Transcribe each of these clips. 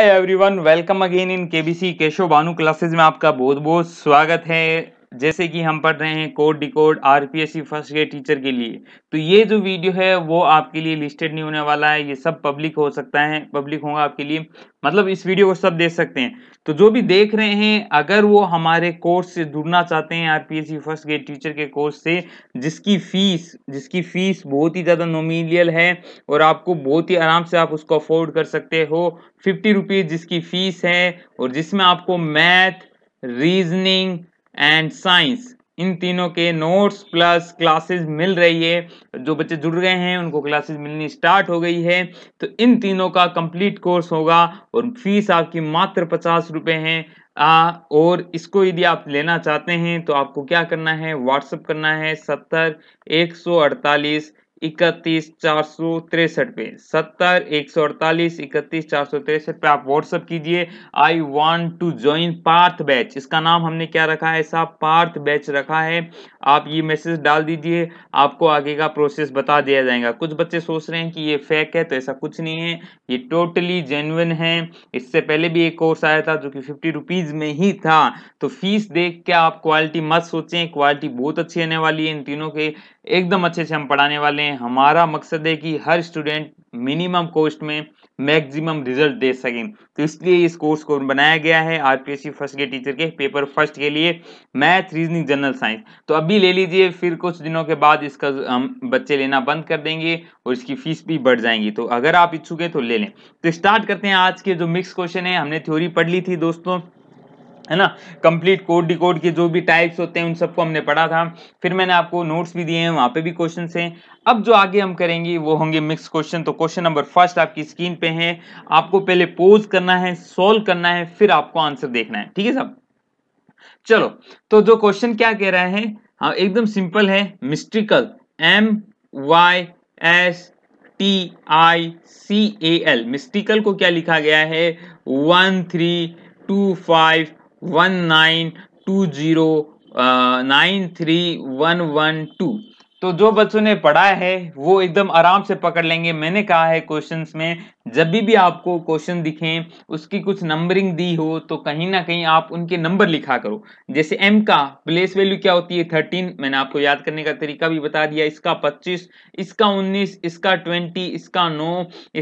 Hi everyone welcome again in KBC Keshav Banu classes में आपका बहुत बहुत स्वागत है जैसे कि हम पढ़ रहे हैं code decode RPSC first year teacher के लिए तो ये जो वीडियो है वो आपके लिए लिस्टेड नहीं होने वाला है ये सब पब्लिक हो सकता है पब्लिक होगा आपके लिए मतलब इस वीडियो को सब देख सकते हैं तो जो भी देख रहे हैं अगर वो हमारे कोर्स से जुड़ना चाहते हैं आरपीएससी फर्स्ट ग्रेड टीचर के कोर्स से जिसकी फीस जिसकी फीस बहुत ही ज़्यादा नोमिलियल है और आपको बहुत ही आराम से आप उसको अफोर्ड कर सकते हो फिफ्टी रुपीज़ जिसकी फीस है और जिसमें आपको मैथ रीजनिंग एंड साइंस इन तीनों के नोट्स प्लस क्लासेस मिल रही है जो बच्चे जुड़ गए हैं उनको क्लासेस मिलनी स्टार्ट हो गई है तो इन तीनों का कंप्लीट कोर्स होगा और फीस आपकी मात्र पचास रुपये हैं आ, और इसको यदि आप लेना चाहते हैं तो आपको क्या करना है व्हाट्सअप करना है सत्तर एक सौ अड़तालीस इकतीस चार सौ तिरसठ पे सत्तर एक सौ अड़तालीस इकतीस चार सौ तिरसठ पे आप व्हाट्सअप कीजिए I want to join Parth batch इसका नाम हमने क्या रखा है साहब पार्थ बैच रखा है आप ये मैसेज डाल दीजिए आपको आगे का प्रोसेस बता दिया जाएगा कुछ बच्चे सोच रहे हैं कि ये फेक है तो ऐसा कुछ नहीं है ये टोटली जेन्यन है इससे पहले भी एक कोर्स आया था जो कि फिफ्टी रुपीज़ में ही था तो फीस देख के आप क्वालिटी मत सोचें क्वालिटी बहुत अच्छी आने वाली है इन तीनों के एकदम अच्छे से हम पढ़ाने वाले हैं हमारा मकसद है कि हर स्टूडेंट मिनिमम कॉस्ट में मैक्सिमम रिजल्ट दे सकें तो इसलिए इस कोर्स को बनाया गया है आरपीएससी फर्स्ट के टीचर के पेपर फर्स्ट के लिए मैथ रीजनिंग जनरल साइंस तो अभी ले लीजिए फिर कुछ दिनों के बाद इसका हम बच्चे लेना बंद कर देंगे और इसकी फीस भी बढ़ जाएंगी तो अगर आप इच्छुक हैं तो ले लें तो स्टार्ट करते हैं आज के जो मिक्स क्वेश्चन है हमने थ्योरी पढ़ ली थी दोस्तों है ना कंप्लीट कोड डिकोड के जो भी टाइप्स होते हैं उन सबको हमने पढ़ा था फिर मैंने आपको नोट्स भी दिए हैं वहाँ पे भी क्वेश्चन हैं अब जो आगे हम करेंगे वो होंगे मिक्स क्वेश्चन तो क्वेश्चन नंबर फर्स्ट आपकी स्क्रीन पे है आपको पहले पोज करना है सोल्व करना है फिर आपको आंसर देखना है ठीक है सब चलो तो जो क्वेश्चन क्या कह रहा है हाँ एकदम सिंपल है mystical M Y S T I C A L mystical को क्या लिखा गया है one three two five one nine two zero nine three one one two तो जो बच्चों ने पढ़ा है वो एकदम आराम से पकड़ लेंगे मैंने कहा है क्वेश्चंस में जब भी भी आपको क्वेश्चन दिखें उसकी कुछ नंबरिंग दी हो तो कहीं ना कहीं आप उनके नंबर लिखा करो जैसे एम का प्लेस वैल्यू क्या होती है थर्टीन मैंने आपको याद करने का तरीका भी बता दिया इसका पच्चीस इसका उन्नीस इसका ट्वेंटी इसका नौ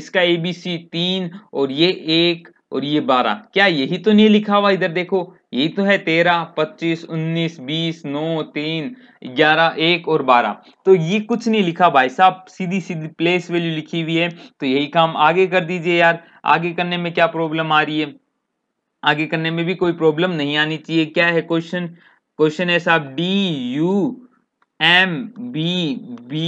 इसका ए बी सी तीन और ये एक और ये बारह क्या यही तो नहीं लिखा हुआ इधर देखो यही तो है तेरह पच्चीस उन्नीस बीस नौ तीन ग्यारह एक और बारह तो ये कुछ नहीं लिखा भाई साहब सीधी सीधी प्लेस वैल्यू लिखी हुई है तो यही काम आगे कर दीजिए यार आगे करने में क्या प्रॉब्लम आ रही है आगे करने में भी कोई प्रॉब्लम नहीं आनी चाहिए क्या है क्वेश्चन क्वेश्चन है साहब D U M B B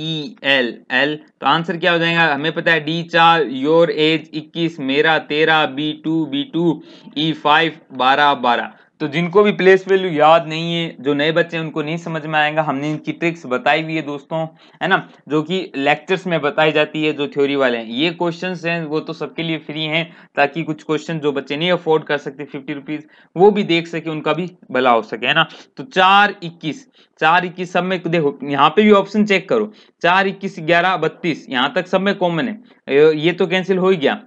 E L L तो आंसर क्या हो जाएगा हमें पता है डी चार योर एज इक्कीस मेरा तेरह B two B two E five बारह बारह तो जिनको भी प्लेस वैल्यू याद नहीं है जो नए बच्चे हैं उनको नहीं समझ में आएगा हमने इनकी ट्रिक्स बताई हुई है दोस्तों है ना जो कि लेक्चर्स में बताई जाती है जो थ्योरी वाले हैं ये क्वेश्चंस हैं वो तो सबके लिए फ्री हैं ताकि कुछ क्वेश्चन जो बच्चे नहीं अफोर्ड कर सकते फिफ्टी रुपीज़ वो भी देख सके उनका भी भला हो सके है ना तो चार इक्कीस चार इक्कीस सब में देखो यहाँ पे भी ऑप्शन चेक करो चार इक्कीस ग्यारह बत्तीस यहाँ तक सब में कॉमन है ये तो कैंसिल हो ही गया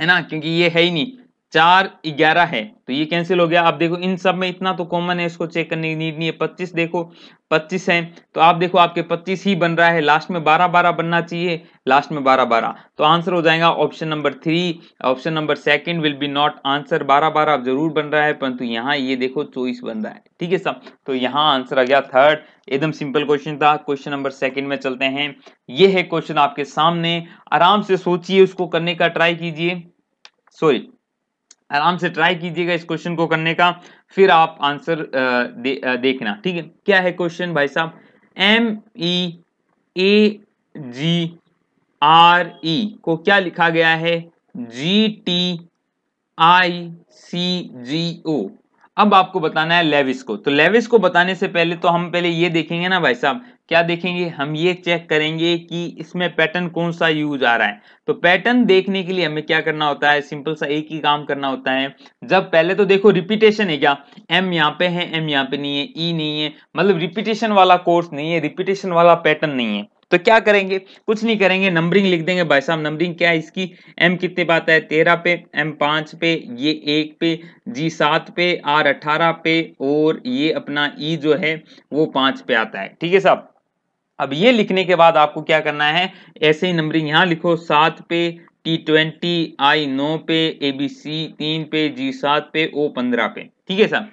है ना क्योंकि ये है ही नहीं चार ग्यारह है तो ये कैंसिल हो गया आप देखो इन सब में इतना तो कॉमन है इसको चेक करने की नीड नहीं है पच्चीस देखो पच्चीस है तो आप देखो आपके पच्चीस ही बन रहा है लास्ट में बारह बारह बनना चाहिए लास्ट में बारह बारह तो आंसर हो जाएगा option number three option number second will be not answer बारह बारह जरूर बन रहा है परंतु यहाँ ये देखो चौबीस बन रहा है ठीक है सब तो यहाँ आंसर आ गया थर्ड एकदम सिंपल क्वेश्चन था क्वेश्चन नंबर सेकंड में चलते हैं ये है क्वेश्चन आपके सामने आराम से सोचिए उसको करने का ट्राई कीजिए सॉरी आराम से ट्राई कीजिएगा इस क्वेश्चन को करने का फिर आप आंसर दे, देखना ठीक है क्या है क्वेश्चन भाई साहब एम ई ए जी आर ई को क्या लिखा गया है जी टी आई सी जी ओ अब आपको बताना है लेविस को तो लेविस को बताने से पहले तो हम पहले ये देखेंगे ना भाई साहब क्या देखेंगे हम ये चेक करेंगे कि इसमें पैटर्न कौन सा यूज आ रहा है तो पैटर्न देखने के लिए हमें क्या करना होता है सिंपल सा एक ही काम करना होता है जब पहले तो देखो रिपीटेशन है क्या एम यहाँ पे है एम यहाँ पे नहीं है ई e नहीं है मतलब रिपीटेशन वाला कोर्स नहीं है रिपीटेशन वाला पैटर्न नहीं है तो क्या करेंगे कुछ नहीं करेंगे नंबरिंग लिख देंगे भाई साहब नंबरिंग क्या है इसकी एम कितने आता है तेरह पे एम पांच पे ये एक पे जी सात पे आर अठारह पे और ये अपना ई e जो है वो पांच पे आता है ठीक है साहब अब ये लिखने के बाद आपको क्या करना है ऐसे ही नंबरिंग यहाँ लिखो सात पे टी ट्वेंटी आई नौ पे ए बी सी तीन पे जी सात पे ओ पंद्रह पे ठीक है सर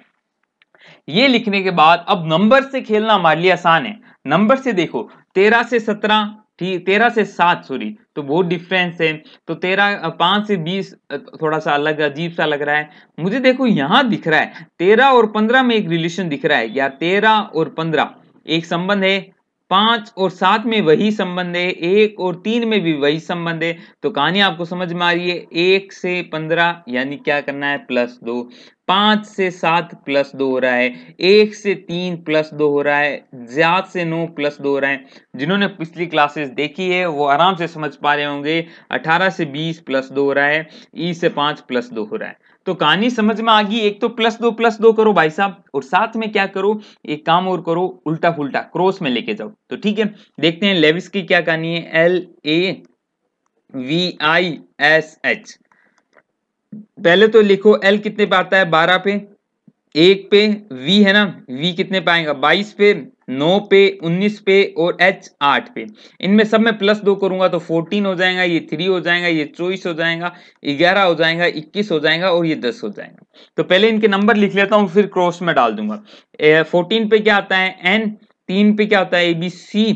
ये लिखने के बाद अब नंबर से खेलना हमारे लिए आसान है नंबर से देखो तेरह से सत्रह ठीक तेरह से सात सॉरी तो बहुत डिफरेंस है तो तेरह पांच से बीस थोड़ा सा अलग अजीब सा लग रहा है मुझे देखो यहां दिख रहा है तेरह और पंद्रह में एक रिलेशन दिख रहा है या तेरह और पंद्रह एक संबंध है पांच और सात में वही संबंध है एक और तीन में भी वही संबंध है तो कहानी आपको समझ में आ रही है एक से पंद्रह यानी क्या करना है प्लस दो पांच से सात प्लस दो हो रहा है एक से तीन प्लस दो हो रहा है ज्याद से नौ प्लस दो हो रहा है जिन्होंने पिछली क्लासेस देखी है वो आराम से समझ पा रहे होंगे अठारह से बीस प्लस दो हो रहा है ई से पांच प्लस दो हो रहा है तो कहानी समझ में आ गई एक तो प्लस दो प्लस दो करो भाई साहब और साथ में क्या करो एक काम और करो उल्टा फुलटा क्रॉस में लेके जाओ तो ठीक है देखते हैं लेविस की क्या कहानी है L A V I S H पहले तो लिखो एल कितने पे आता है बारह पे एक पे वी है ना वी कितने पे आएगा बाईस पे नौ पे उन्नीस पे और एच आठ पे इनमें सब में प्लस दो करूंगा तो फोर्टीन हो जाएगा ये थ्री हो जाएगा ये चौबीस हो जाएगा ग्यारह हो जाएगा इक्कीस हो जाएगा और ये दस हो जाएगा तो पहले इनके नंबर लिख लेता हूँ फिर क्रॉस में डाल दूंगा फोर्टीन पे क्या आता है एन तीन पे क्या होता है ए बी सी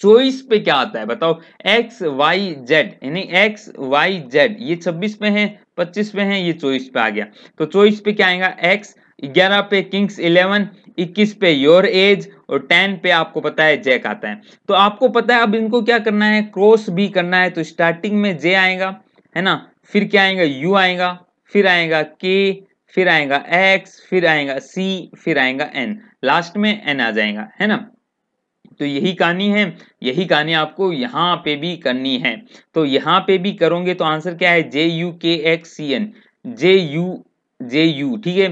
चॉइस पे क्या आता है बताओ एक्स वाई जेड यानी एक्स वाई जेड ये छब्बीस पे है पच्चीस पे है ये चॉइस पे आ गया तो चॉइस पे क्या आएगा एक्स ग्यारह पे किंग्स इलेवन इक्कीस पे योर एज और टेन पे आपको पता है जैक आता है तो आपको पता है अब इनको क्या करना है क्रॉस भी करना है तो स्टार्टिंग में जे आएगा है ना फिर क्या आएगा यू आएगा फिर आएगा के फिर आएगा एक्स फिर आएगा सी फिर आएगा एन लास्ट में एन आ जाएगा है ना तो यही कहानी है यही कहानी आपको यहाँ पे भी करनी है तो यहाँ पे भी करोगे तो आंसर क्या है J U K X C N J U J U ठीक है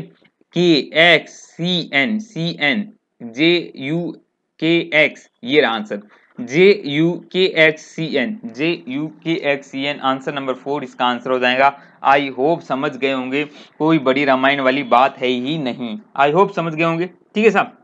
K X C N C N J U K X ये रहा answer J U K X C N J U K X C N answer number four इसका answer हो जाएगा आई hope समझ गए होंगे कोई बड़ी रामायण वाली बात है ही नहीं आई होप समझ गए होंगे ठीक है साहब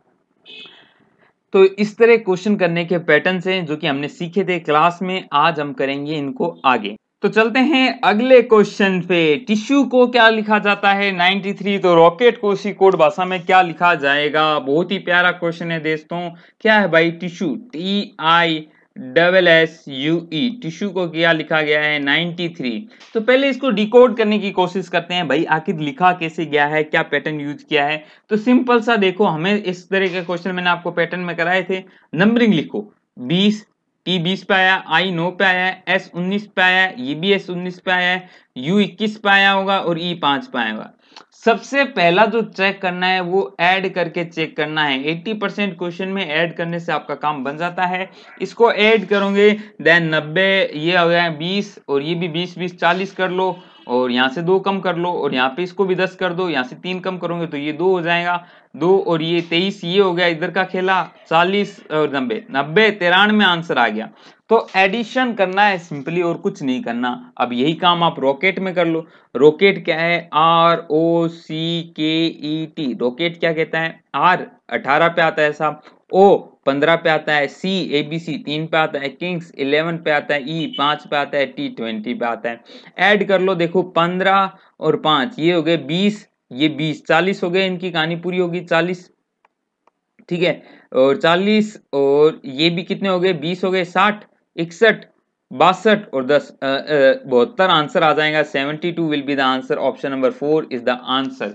तो इस तरह क्वेश्चन करने के पैटर्न हैं जो कि हमने सीखे थे क्लास में आज हम करेंगे इनको आगे तो चलते हैं अगले क्वेश्चन पे टिश्यू को क्या लिखा जाता है 93 तो रॉकेट को कोड भाषा में क्या लिखा जाएगा बहुत ही प्यारा क्वेश्चन है दोस्तों क्या है भाई tissue T I double S U E tissue को क्या लिखा गया है 93 तो पहले इसको डिकोड करने की कोशिश करते हैं भाई आखिर लिखा कैसे गया है क्या पैटर्न यूज किया है तो सिंपल सा देखो हमें इस तरह के क्वेश्चन मैंने आपको पैटर्न में कराए थे नंबरिंग लिखो 20 टी 20 पे आया आई 9 पे आया एस 19 पे आया ये भी एस उन्नीस पे आया यू 21 पे आया होगा और ई e 5 पे आया होगा सबसे पहला जो चेक करना है वो ऐड करके चेक करना है 80 परसेंट क्वेश्चन में ऐड करने से आपका काम बन जाता है इसको ऐड करोगे देन 90 ये हो गया 20 और ये भी 20 20 40 कर लो और यहाँ से दो कम कर लो और यहाँ पे इसको भी दस कर दो यहाँ से तीन कम करोगे तो ये दो हो जाएगा दो और ये तेईस ये हो गया इधर का खेला चालीस और नब्बे नब्बे तिरानवे आंसर आ गया तो एडिशन करना है सिंपली और कुछ नहीं करना अब यही काम आप रॉकेट में कर लो रॉकेट क्या है आर ओ सी के ई टी रॉकेट क्या कहता है आर अठारह पे आता है साहब ओ पंद्रह पे आता है सी ए बी सी तीन पे आता है किंग्स इलेवन पे आता है ई e, पे आता है टी ट्वेंटी पे आता है ऐड कर लो देखो पंद्रह और पांच ये हो गए बीस ये बीस चालीस हो गए इनकी कहानी पूरी होगी चालीस ठीक है और चालीस और ये भी कितने हो गए बीस हो गए साठ इकसठ बासठ और दस बहत्तर आंसर आ जाएगा two will be the answer option number four is the answer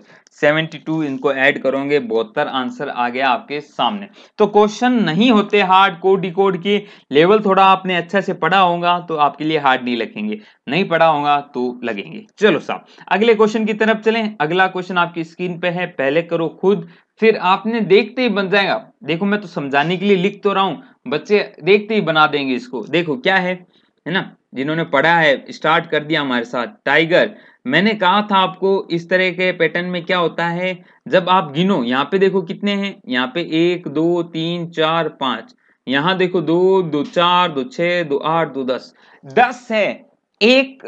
two इनको ऐड करोगे बहत्तर आंसर आ गया आपके सामने तो क्वेश्चन नहीं होते हार्ड कोड कोड के लेवल थोड़ा आपने अच्छा से पढ़ा होगा तो आपके लिए हार्ड नहीं लगेंगे नहीं पढ़ा होगा तो लगेंगे चलो साहब अगले क्वेश्चन की तरफ चलें अगला क्वेश्चन आपकी स्क्रीन पे है पहले करो खुद फिर आपने देखते ही बन जाएगा देखो मैं तो समझाने के लिए लिख तो रहा हूँ बच्चे देखते ही बना देंगे इसको देखो क्या है है ना जिन्होंने पढ़ा है स्टार्ट कर दिया हमारे साथ टाइगर मैंने कहा था आपको इस तरह के पैटर्न में क्या होता है जब आप गिनो यहाँ पे देखो कितने हैं यहाँ पे एक दो तीन चार पांच यहाँ देखो दो दो चार दो छह दो आठ दो दस दस है एक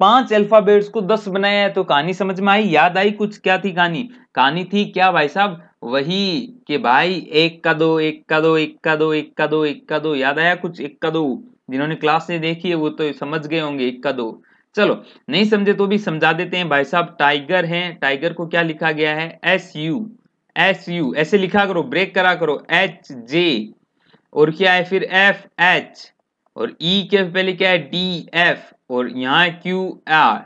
पांच अल्फाबेट्स को दस बनाया है तो कहानी समझ में आई याद आई कुछ क्या थी कहानी कहानी थी क्या भाई साहब वही के भाई एक का दो एक का दो एक का दो एक का दो एक का दो याद आया कुछ एक का दो जिन्होंने क्लास से देखी है वो तो समझ गए होंगे एक का दो चलो नहीं समझे तो भी समझा देते हैं भाई साहब टाइगर हैं टाइगर को क्या लिखा गया है एस यू एस यू ऐसे लिखा करो ब्रेक करा करो एच जे और क्या है फिर एफ एच और ई e के पहले क्या है डी एफ और यहाँ क्यू आर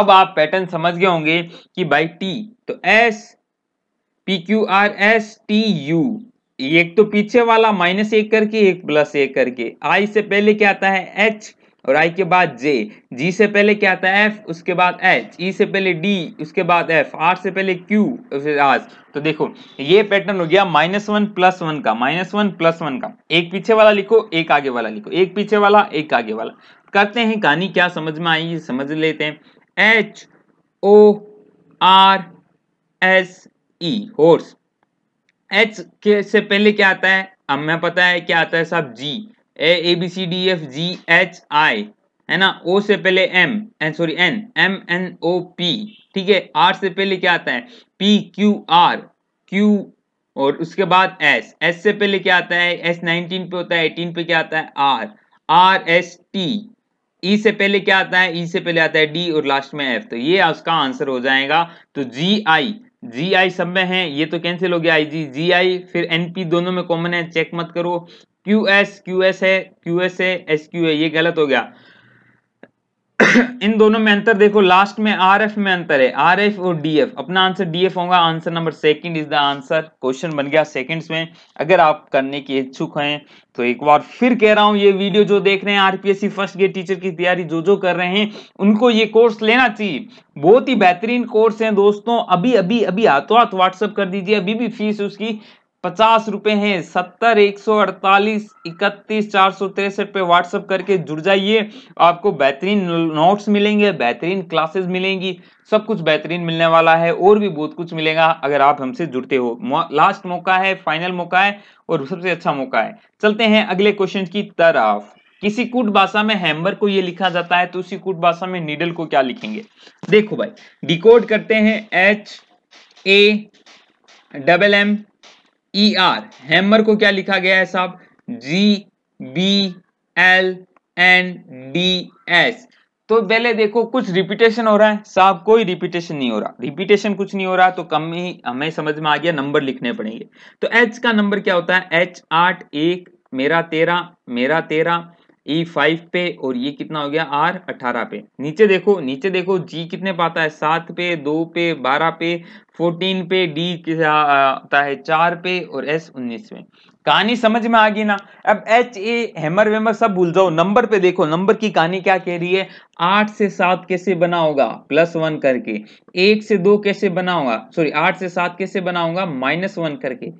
अब आप पैटर्न समझ गए होंगे कि भाई टी तो S P Q R S T U एक तो पीछे वाला माइनस एक करके एक प्लस एक करके आई से पहले क्या आता है एच और आई के बाद जे जी से पहले क्या आता है एफ उसके बाद एच ई e से पहले डी उसके बाद एफ आर से पहले क्यू आज तो देखो ये पैटर्न हो गया माइनस वन प्लस वन का माइनस वन प्लस वन का एक पीछे वाला लिखो एक आगे वाला लिखो एक पीछे वाला एक आगे वाला करते हैं कहानी क्या समझ में आई समझ लेते हैं H O R S E horse H के से पहले क्या आता है हमें पता है क्या आता है साहब ji A A B C D F G H I है ना ओ से पहले M N sorry N M N O P ठीक है आर से पहले क्या आता है पी क्यू आर क्यू और उसके बाद एस एस से पहले क्या आता है एस नाइनटीन पे होता है एटीन पे क्या आता है R R S T E से पहले क्या आता है ई e से पहले आता है डी और लास्ट में एफ तो ये उसका आंसर हो जाएगा तो जी आई जी आई सब में है ये तो कैंसिल हो गया आई जी जी आई फिर एन पी दोनों में कॉमन है चेक मत करो क्यू एस क्यू एस है क्यू एस है एस क्यू है ये गलत हो गया इन दोनों में अंतर देखो लास्ट में आर एफ में अंतर है आर एफ और डी एफ अपना आंसर डी एफ होगा answer number second is the answer question बन गया सेकंड्स में अगर आप करने के इच्छुक हैं तो एक बार फिर कह रहा हूं ये वीडियो जो देख रहे हैं आरपीएससी फर्स्ट ग्रेड टीचर की तैयारी जो जो कर रहे हैं उनको ये कोर्स लेना चाहिए बहुत ही बेहतरीन कोर्स है दोस्तों अभी अभी अभी हाथों हाथ व्हाट्सअप कर दीजिए अभी भी फीस उसकी पचास रुपए हैं सत्तर एक सौ अड़तालीस इकतीस चार सौ तिरसठ पे व्हाट्सअप करके जुड़ जाइए आपको बेहतरीन नोट्स मिलेंगे बेहतरीन क्लासेस मिलेंगी सब कुछ बेहतरीन मिलने वाला है और भी बहुत कुछ मिलेगा अगर आप हमसे जुड़ते हो लास्ट मौका है फाइनल मौका है और सबसे अच्छा मौका है चलते हैं अगले क्वेश्चन की तरफ किसी कूट भाषा में हैम्बर को ये लिखा जाता है तो उसी कूट भाषा में नीडल को क्या लिखेंगे देखो भाई डिकोड करते हैं H A double M E R hammer को क्या लिखा गया है साहब ji B L N D S तो पहले देखो कुछ रिपीटेशन हो रहा है साहब कोई रिपीटेशन नहीं हो रहा रिपीटेशन कुछ नहीं हो रहा तो कम ही हमें समझ में आ गया नंबर लिखने पड़ेंगे तो एच का नंबर क्या होता है एच आठ एक मेरा तेरह मेरा तेरह ई e फाइव पे और ये कितना हो गया आर अठारह पे नीचे देखो नीचे देखो जी कितने पे आता है सात पे दो पे बारह पे फोर्टीन पे डी आता है चार पे और एस उन्नीस में कहानी समझ में आ गई ना अब एच ए हैमर वेमर सब भूल जाओ नंबर पे देखो नंबर की कहानी क्या कह रही है आठ से सात कैसे बना होगा प्लस वन करके एक से दो कैसे बना होगा सॉरी आठ से सात कैसे बना होगा माइनस वन करके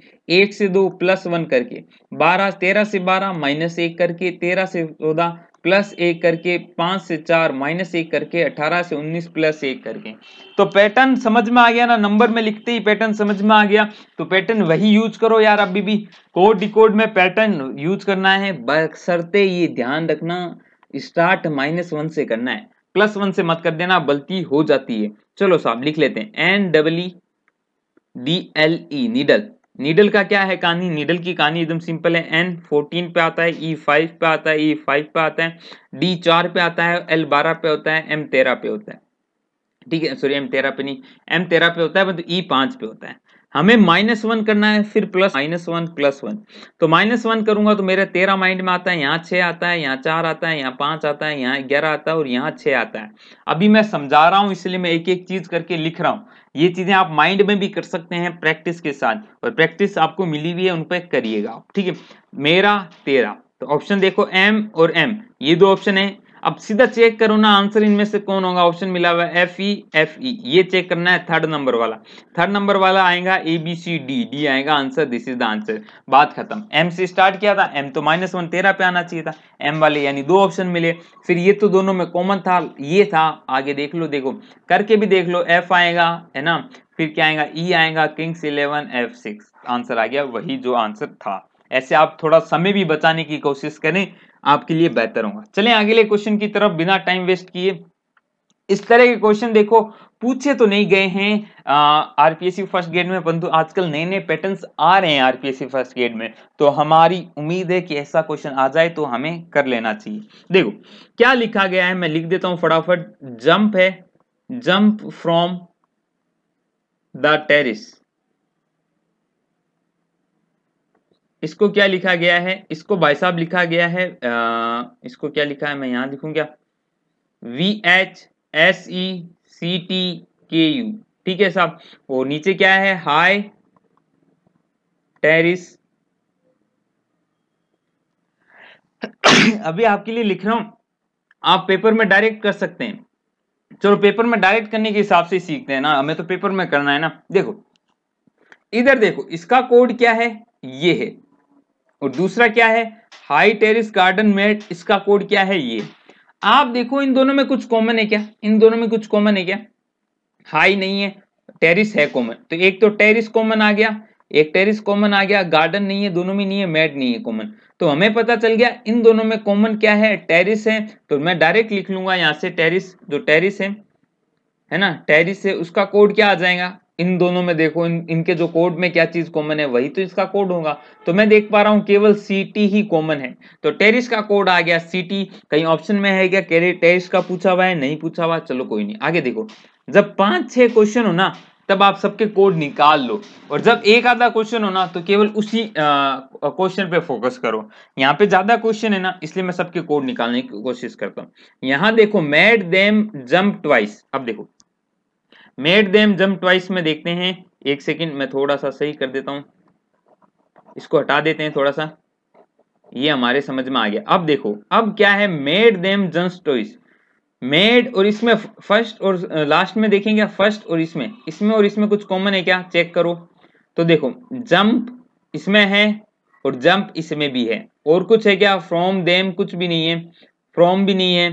एक से दो प्लस वन करके बारह तेरह से बारह माइनस एक करके तेरह से चौदह प्लस एक करके पांच से चार माइनस एक करके अठारह से उन्नीस प्लस एक करके तो पैटर्न समझ में आ गया ना नंबर में लिखते ही पैटर्न समझ में आ गया तो पैटर्न वही यूज करो यार अभी भी कोड डिकोड में पैटर्न यूज करना है बसरते ये ध्यान रखना स्टार्ट माइनस वन से करना है प्लस वन से मत कर देना बल्कि हो जाती है चलो साहब लिख लेते हैं N double D L E needle needle का क्या है कहानी नीडल की कहानी एकदम सिंपल है एन फोर्टीन पे आता है ई e फाइव पे आता है ई e फाइव पे आता है डी चार पे आता है एल बारह पे होता है एम तेरह पे होता है ठीक है सॉरी एम तेरह पे नहीं एम तेरह पे होता है मतलब ई e पांच पे होता है हमें माइनस वन करना है फिर plus minus one plus one तो माइनस वन करूंगा तो मेरा तेरह माइंड में आता है यहाँ छह आता है यहाँ चार आता है यहाँ पांच आता है यहाँ ग्यारह आता है और यहाँ छह आता है अभी मैं समझा रहा हूँ इसलिए मैं एक एक चीज़ करके लिख रहा हूँ ये चीजें आप माइंड में भी कर सकते हैं प्रैक्टिस के साथ और प्रैक्टिस आपको मिली हुई है उन पर करिएगा ठीक है मेरा तेरा तो ऑप्शन देखो एम और एम ये दो ऑप्शन है अब सीधा चेक करो ना आंसर इनमें से कौन होगा ऑप्शन मिला हुआ एफ ई एफ ई ये चेक करना है थर्ड नंबर वाला थर्ड नंबर वाला आएगा A B C D D आएगा answer this is the answer बात खत्म एम से स्टार्ट किया था एम तो माइनस वन तेरह पे आना चाहिए था एम वाले यानी दो ऑप्शन मिले फिर ये तो दोनों में कॉमन था ये था आगे देख लो देखो करके भी देख लो एफ आएगा है ना फिर क्या आएगा ई e आएगा Kings Eleven F six answer आ गया वही जो आंसर था ऐसे आप थोड़ा समय भी बचाने की कोशिश करें आपके लिए बेहतर होगा चले अगले क्वेश्चन की तरफ बिना टाइम वेस्ट किए इस तरह के क्वेश्चन देखो पूछे तो नहीं गए हैं आरपीएससी फर्स्ट ग्रेड में परंतु आजकल नए नए पैटर्न आ रहे हैं आरपीएससी फर्स्ट ग्रेड में तो हमारी उम्मीद है कि ऐसा क्वेश्चन आ जाए तो हमें कर लेना चाहिए देखो क्या लिखा गया है मैं लिख देता हूं फटाफट जंप है जंप फ्रॉम द टेरिस इसको क्या लिखा गया है इसको भाई साहब लिखा गया है आ, इसको क्या लिखा है मैं यहां लिखूंगा क्या V H S E C T K U ठीक है साहब और नीचे क्या है हाई टेरिस अभी आपके लिए लिख रहा हूं आप पेपर में डायरेक्ट कर सकते हैं चलो पेपर में डायरेक्ट करने के हिसाब से सीखते हैं ना हमें तो पेपर में करना है ना देखो इधर देखो इसका कोड क्या है ये है और दूसरा क्या है हाई टेरिस गार्डन मेट इसका कोड क्या है ये आप देखो इन दोनों में कुछ कॉमन है क्या इन दोनों में कुछ कॉमन है क्या हाई नहीं है टेरिस है कॉमन तो एक तो टेरिस कॉमन आ गया एक टेरिस कॉमन आ गया गार्डन नहीं है दोनों में नहीं है मैट नहीं है कॉमन तो हमें पता चल गया इन दोनों में कॉमन क्या है टेरिस है तो मैं डायरेक्ट लिख लूंगा यहाँ से टेरिस जो टेरिस है है ना टेरिस है उसका कोड क्या आ जाएगा इन दोनों में देखो इन इनके जो कोड में क्या चीज कॉमन है वही तो इसका कोड होगा तो मैं देख पा रहा हूँ केवल सीटी ही कॉमन है तो टेरिस का कोड आ गया सीटी कहीं ऑप्शन में है क्या टेरिस का पूछा हुआ है नहीं पूछा हुआ चलो कोई नहीं आगे देखो जब पांच छह क्वेश्चन हो ना तब आप सबके कोड निकाल लो और जब एक आधा क्वेश्चन हो ना तो केवल उसी क्वेश्चन पे फोकस करो यहाँ पे ज्यादा क्वेश्चन है ना इसलिए मैं सबके कोड निकालने की कोशिश करता हूँ यहाँ देखो मैड देम जम्प ट्वाइस अब देखो मेड देम जम्प ट्वाइस में देखते हैं एक सेकंड मैं थोड़ा सा सही कर देता हूँ इसको हटा देते हैं थोड़ा सा ये हमारे समझ में आ गया अब देखो अब क्या है made them jump twice made और इसमें फर्स्ट और लास्ट में देखेंगे फर्स्ट और इसमें इसमें और इसमें कुछ कॉमन है क्या चेक करो तो देखो जम्प इसमें है और जम्प इसमें भी है और कुछ है क्या फ्रॉम देम कुछ भी नहीं है फ्रॉम भी नहीं है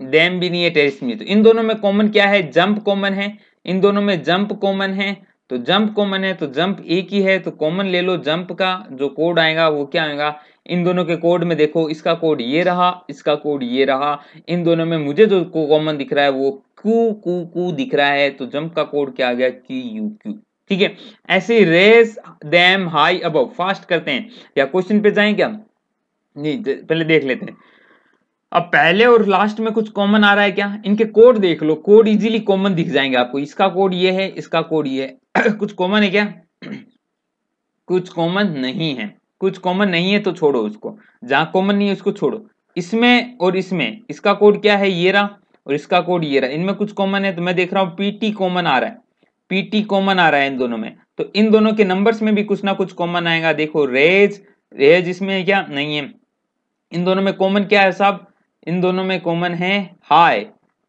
डैम भी नहीं है टेरिस भी तो इन दोनों में कॉमन क्या है जंप कॉमन है इन दोनों में जंप कॉमन है तो जंप कॉमन है तो जंप एक ही है तो कॉमन ले लो जंप का जो कोड आएगा वो क्या आएगा इन दोनों के कोड में देखो इसका कोड ये रहा इसका कोड ये रहा इन दोनों में मुझे जो कॉमन दिख रहा है वो क्यू क्यू क्यू दिख रहा है तो जंप का कोड क्या आ गया क्यू यू क्यू ठीक है ऐसे race dam high above fast करते हैं या क्वेश्चन पे जाए क्या नहीं पहले देख लेते हैं अब पहले और लास्ट में कुछ कॉमन आ रहा है क्या इनके कोड देख लो कोड इजीली कॉमन दिख जाएंगे आपको इसका कोड ये है इसका कोड ये है कुछ कॉमन है क्या कुछ कॉमन नहीं है कुछ कॉमन नहीं है तो छोड़ो उसको जहां कॉमन नहीं है उसको छोड़ो इसमें और इसमें इसका कोड क्या है ये रहा और इसका कोड ये रहा इनमें कुछ कॉमन है तो मैं देख रहा हूँ पीटी कॉमन आ रहा है पीटी कॉमन आ रहा है इन दोनों में तो इन दोनों के नंबर्स में भी कुछ ना कुछ कॉमन आएगा देखो रेज रेज इसमें क्या नहीं है इन दोनों में कॉमन क्या है साहब इन दोनों में कॉमन है हाई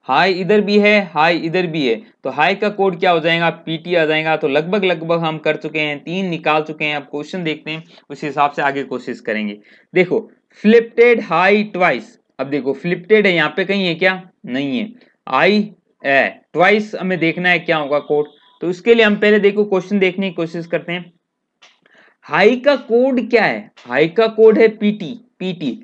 हाई इधर भी है हाई इधर भी है तो हाई का कोड क्या हो जाएगा पीटी आ जाएगा तो लगभग लगभग हम कर चुके हैं तीन निकाल चुके हैं अब क्वेश्चन देखते हैं उस हिसाब से आगे कोशिश करेंगे देखो फ्लिप्टेड हाई ट्वाइस अब देखो फ्लिप्टेड है यहाँ पे कहीं है क्या नहीं है आई ए ट्वाइस हमें देखना है क्या होगा कोड तो उसके लिए हम पहले देखो क्वेश्चन देखने की कोशिश करते हैं हाई का कोड क्या है हाई का कोड है पीटी पीटी